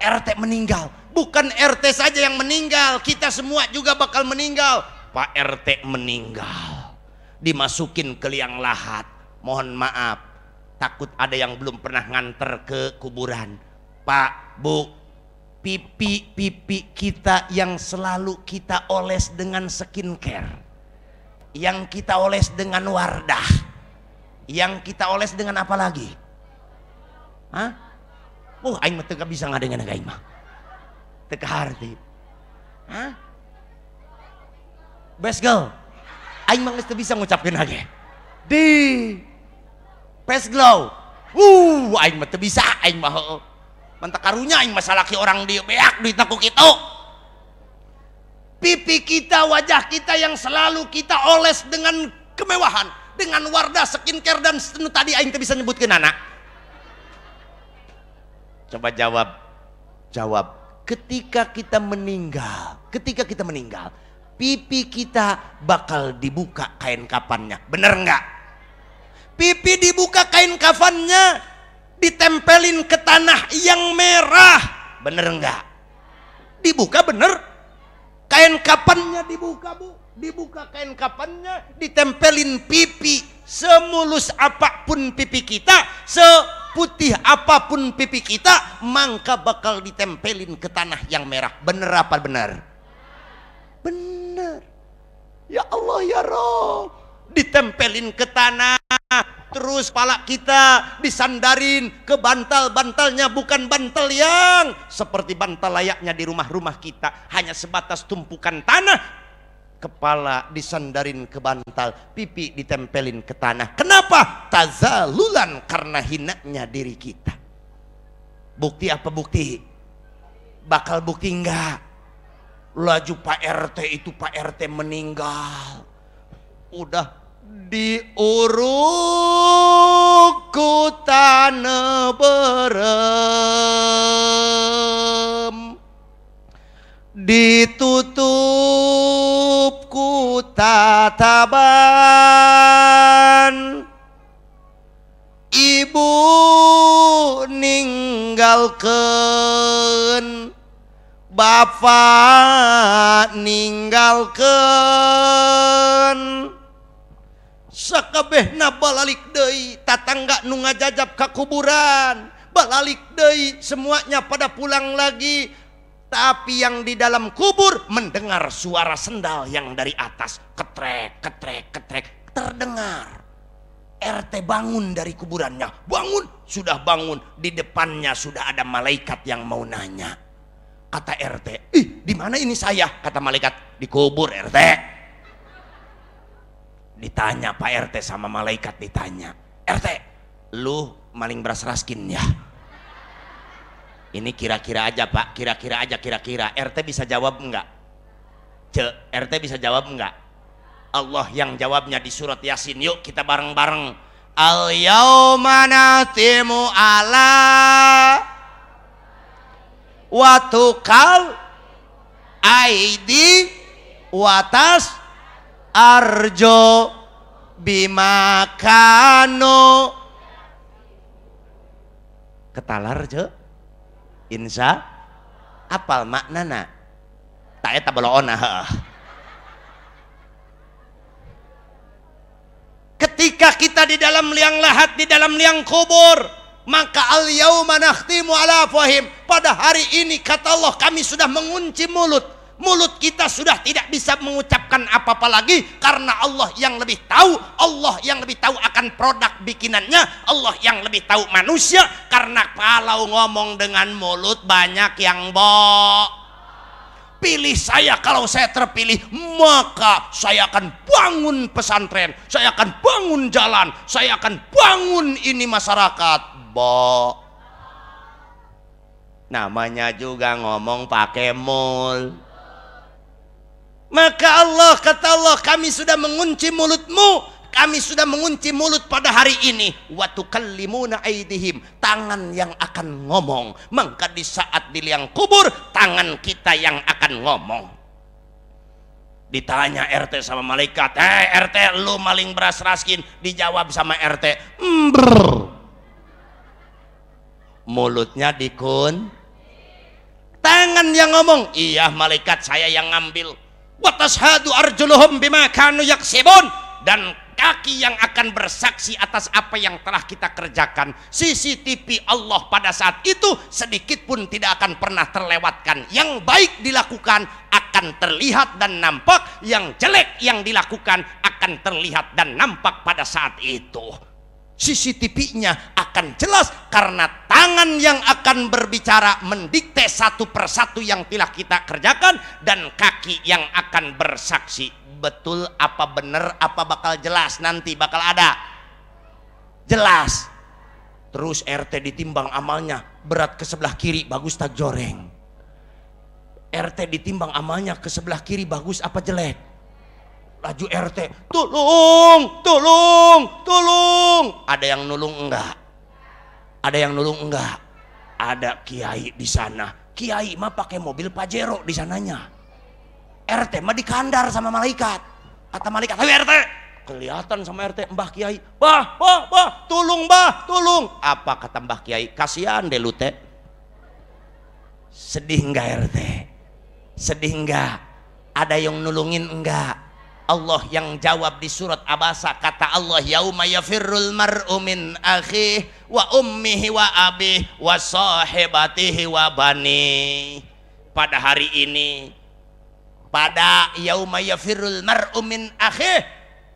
RT meninggal bukan RT saja yang meninggal, kita semua juga bakal meninggal. Pak RT meninggal, dimasukin ke liang lahat. Mohon maaf, takut ada yang belum pernah nganter ke kuburan. Pak, Bu, pipi-pipi kita yang selalu kita oles dengan skincare. Yang kita oles dengan wardah. Yang kita oles dengan apa lagi? Hah? Oh, aing mah bisa ngadengan aing mah tekarti Hah? best girl aing mah bisa ngucapkan lagi di best glow uh aing mah bisa aing mah mantak karunya aing masalah ki orang dia beak duit naku gitu pipi kita wajah kita yang selalu kita oles dengan kemewahan dengan wardah skincare dan setenu tadi aing teu bisa nyebutkan anak coba jawab jawab ketika kita meninggal, ketika kita meninggal, pipi kita bakal dibuka kain kapannya, Bener nggak? Pipi dibuka kain kafannya, ditempelin ke tanah yang merah. Bener nggak? Dibuka bener? Kain kapannya dibuka bu, dibuka kain kapannya, ditempelin pipi. Semulus apapun pipi kita, se putih apapun pipi kita maka bakal ditempelin ke tanah yang merah bener apa bener bener ya Allah ya Rob ditempelin ke tanah terus pala kita disandarin ke bantal-bantalnya bukan bantal yang seperti bantal layaknya di rumah-rumah kita hanya sebatas tumpukan tanah kepala disandarin ke bantal, pipi ditempelin ke tanah. Kenapa? Tazalulan karena hinanya diri kita. Bukti apa bukti? Bakal bukti enggak? Laju Pak RT itu Pak RT meninggal. Udah diuruk ku tanah berem ditutup ibu meninggal ke ba meninggal ke sekeeh naliktataangga nunga jajab ke kuburan bakbaliklik Day semuanya pada pulang lagi pada Tapi yang di dalam kubur mendengar suara sendal yang dari atas. Ketrek, ketrek, ketrek. Terdengar. RT bangun dari kuburannya. Bangun, sudah bangun. Di depannya sudah ada malaikat yang mau nanya. Kata RT, ih di mana ini saya? Kata malaikat, di kubur RT. Ditanya Pak RT sama malaikat ditanya. RT, lu maling beras raskin ya? ini kira-kira aja pak kira-kira aja kira-kira RT bisa jawab enggak C RT bisa jawab enggak Allah yang jawabnya di surat Yasin yuk kita bareng-bareng al yauma Allah, ala watukal aidi watas arjo bimakano ketalar cek Insya apal na tak eta baloona ketika kita di dalam liang lahat di dalam liang kubur maka al yauma nakhtimu ala fahim pada hari ini kata Allah kami sudah mengunci mulut mulut kita sudah tidak bisa mengucapkan apa-apa lagi karena Allah yang lebih tahu Allah yang lebih tahu akan produk bikinannya Allah yang lebih tahu manusia karena kalau ngomong dengan mulut banyak yang bohong pilih saya kalau saya terpilih maka saya akan bangun pesantren saya akan bangun jalan saya akan bangun ini masyarakat bok namanya juga ngomong pakai mul maka Allah kata Allah kami sudah mengunci mulutmu, kami sudah mengunci mulut pada hari ini. waktu kalimuna aidihim, tangan yang akan ngomong. Maka di saat di liang kubur, tangan kita yang akan ngomong. Ditanya RT sama malaikat, "Eh RT, lu maling beras raskin." Dijawab sama RT, "Mbrr." Mulutnya dikun. Tangan yang ngomong, "Iya, malaikat saya yang ngambil." watashadu arjuluhum bima kanu yaksibun dan kaki yang akan bersaksi atas apa yang telah kita kerjakan CCTV Allah pada saat itu sedikit pun tidak akan pernah terlewatkan yang baik dilakukan akan terlihat dan nampak yang jelek yang dilakukan akan terlihat dan nampak pada saat itu CCTV-nya akan jelas karena tangan yang akan berbicara mendikte satu persatu yang telah kita kerjakan dan kaki yang akan bersaksi betul apa benar apa bakal jelas nanti bakal ada jelas terus RT ditimbang amalnya berat ke sebelah kiri bagus tak joreng RT ditimbang amalnya ke sebelah kiri bagus apa jelek laju RT, tolong, tolong, tolong. Ada yang nulung enggak? Ada yang nulung enggak? Ada kiai di sana. Kiai mah pakai mobil Pajero di sananya. RT mah dikandar sama malaikat. Kata malaikat, "Ayo RT, kelihatan sama RT Mbah Kiai. Bah, bah, bah, tolong bah, tolong. Apa kata Mbah Kiai? Kasihan deh lu teh. Sedih enggak RT? Sedih enggak? Ada yang nulungin enggak? Allah yang jawab di surat Abasa kata Allah yauma yafirrul mar'u min akhi wa ummihi wa abi wa sahibatihi wa bani pada hari ini pada yauma yafirrul mar'u min akhi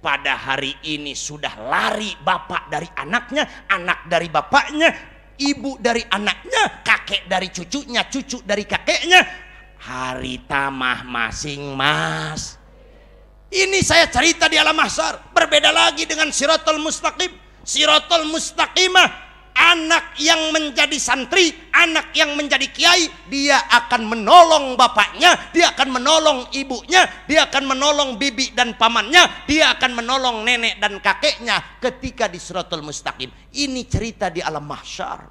pada hari ini sudah lari bapak dari anaknya anak dari bapaknya ibu dari anaknya kakek dari cucunya cucu dari kakeknya hari tamah masing-masing ini saya cerita di alam mahsyar. Berbeda lagi dengan sirotol mustaqim. Sirotol mustaqimah. Anak yang menjadi santri, anak yang menjadi kiai, dia akan menolong bapaknya, dia akan menolong ibunya, dia akan menolong bibi dan pamannya, dia akan menolong nenek dan kakeknya ketika di suratul mustaqim. Ini cerita di alam mahsyar.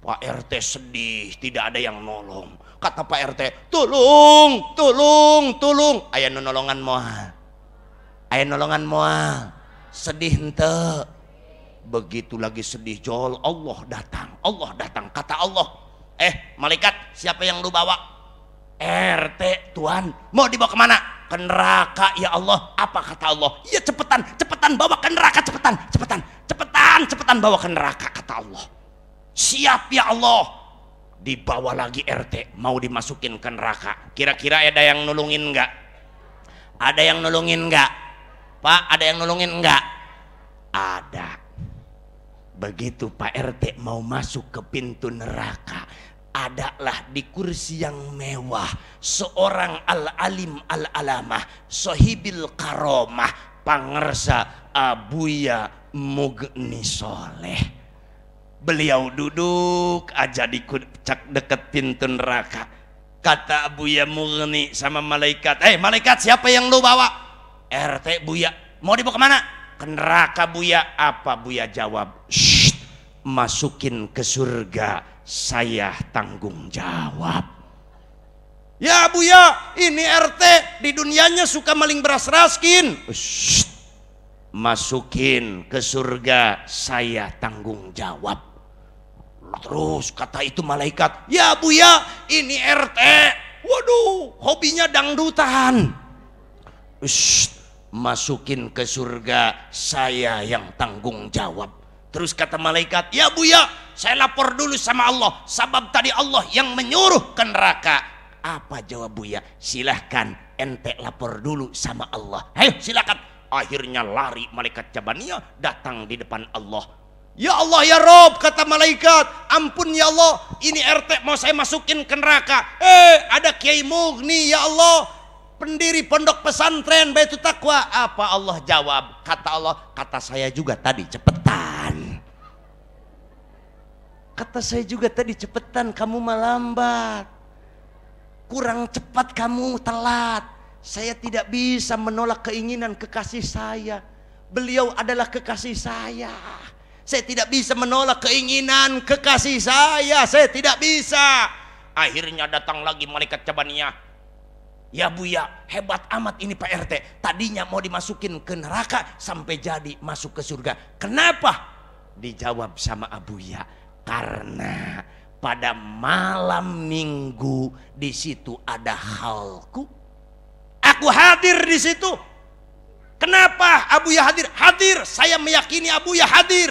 Pak RT sedih, tidak ada yang nolong kata Pak RT tolong, tolong, tolong, ayah nolongan moal ayah nolongan moal sedih ente begitu lagi sedih jol Allah datang Allah datang kata Allah eh malaikat siapa yang lu bawa RT Tuhan mau dibawa kemana ke neraka ya Allah apa kata Allah ya cepetan cepetan bawa ke neraka cepetan cepetan cepetan cepetan bawa ke neraka kata Allah siap ya Allah dibawa lagi RT mau dimasukin ke neraka kira-kira ada yang nolongin enggak ada yang nolongin enggak Pak ada yang nolongin enggak ada begitu Pak RT mau masuk ke pintu neraka adalah di kursi yang mewah seorang al-alim al-alamah sohibil karomah pangersa abuya mugni soleh beliau duduk aja di cak deket pintu neraka kata Buya Murni sama malaikat eh malaikat siapa yang lu bawa RT Buya mau dibawa kemana ke neraka Buya apa Buya jawab Shh, masukin ke surga saya tanggung jawab ya Buya ini RT di dunianya suka maling beras raskin Shh, masukin ke surga saya tanggung jawab Terus kata itu malaikat, ya Buya ini RT. Waduh, hobinya dangdutan. Ush, masukin ke surga saya yang tanggung jawab. Terus kata malaikat, ya Buya saya lapor dulu sama Allah. Sebab tadi Allah yang menyuruh ke neraka. Apa jawab Buya? Silahkan ente lapor dulu sama Allah. Ayo silakan, Akhirnya lari malaikat Jabania datang di depan Allah. Ya Allah ya Rob kata malaikat ampun ya Allah ini RT mau saya masukin ke neraka eh ada Kiai Mugni ya Allah pendiri pondok pesantren itu Takwa apa Allah jawab kata Allah kata saya juga tadi cepetan kata saya juga tadi cepetan kamu melambat kurang cepat kamu telat saya tidak bisa menolak keinginan kekasih saya beliau adalah kekasih saya saya tidak bisa menolak keinginan kekasih saya. Saya tidak bisa. Akhirnya datang lagi malaikat cabania. Ya Buya, hebat amat ini Pak RT. Tadinya mau dimasukin ke neraka sampai jadi masuk ke surga. Kenapa? Dijawab sama Abuya, karena pada malam minggu di situ ada halku. Aku hadir di situ. Kenapa Abuya hadir? Hadir, saya meyakini Abuya hadir.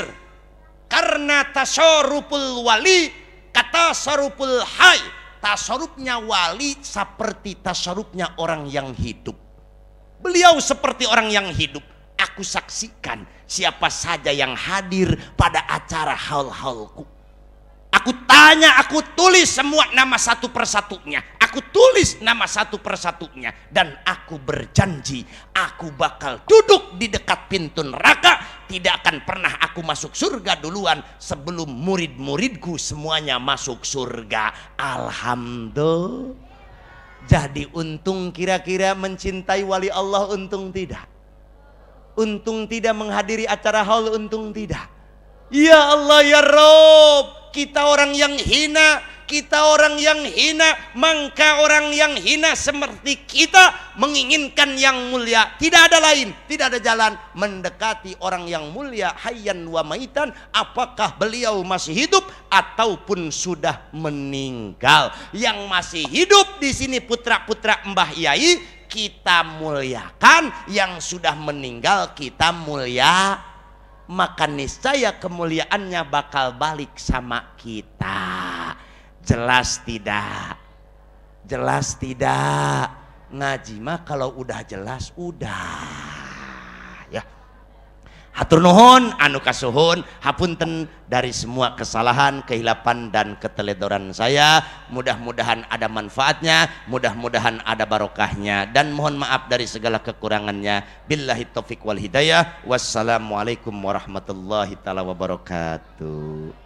Karena tasorupul wali kata sarupul Hai tasorupnya wali seperti tasorupnya orang yang hidup. Beliau seperti orang yang hidup. Aku saksikan siapa saja yang hadir pada acara hal-halku. Aku tanya, aku tulis semua nama satu persatunya. Aku tulis nama satu persatunya. Dan aku berjanji, aku bakal duduk di dekat pintu neraka. Tidak akan pernah aku masuk surga duluan sebelum murid-muridku semuanya masuk surga. Alhamdulillah. Jadi untung kira-kira mencintai wali Allah, untung tidak. Untung tidak menghadiri acara haul, untung tidak. Ya Allah ya Rob, kita orang yang hina kita orang yang hina maka orang yang hina seperti kita menginginkan yang mulia tidak ada lain tidak ada jalan mendekati orang yang mulia hayyan wa maitan apakah beliau masih hidup ataupun sudah meninggal yang masih hidup di sini putra-putra Mbah Yai kita muliakan yang sudah meninggal kita mulia maka niscaya kemuliaannya bakal balik sama kita. Jelas tidak? Jelas tidak? Ngaji mah kalau udah jelas udah hatur nuhun anu kasuhun hapunten dari semua kesalahan kehilapan dan keteledoran saya mudah-mudahan ada manfaatnya mudah-mudahan ada barokahnya dan mohon maaf dari segala kekurangannya billahi taufiq wal hidayah wassalamualaikum warahmatullahi taala wabarakatuh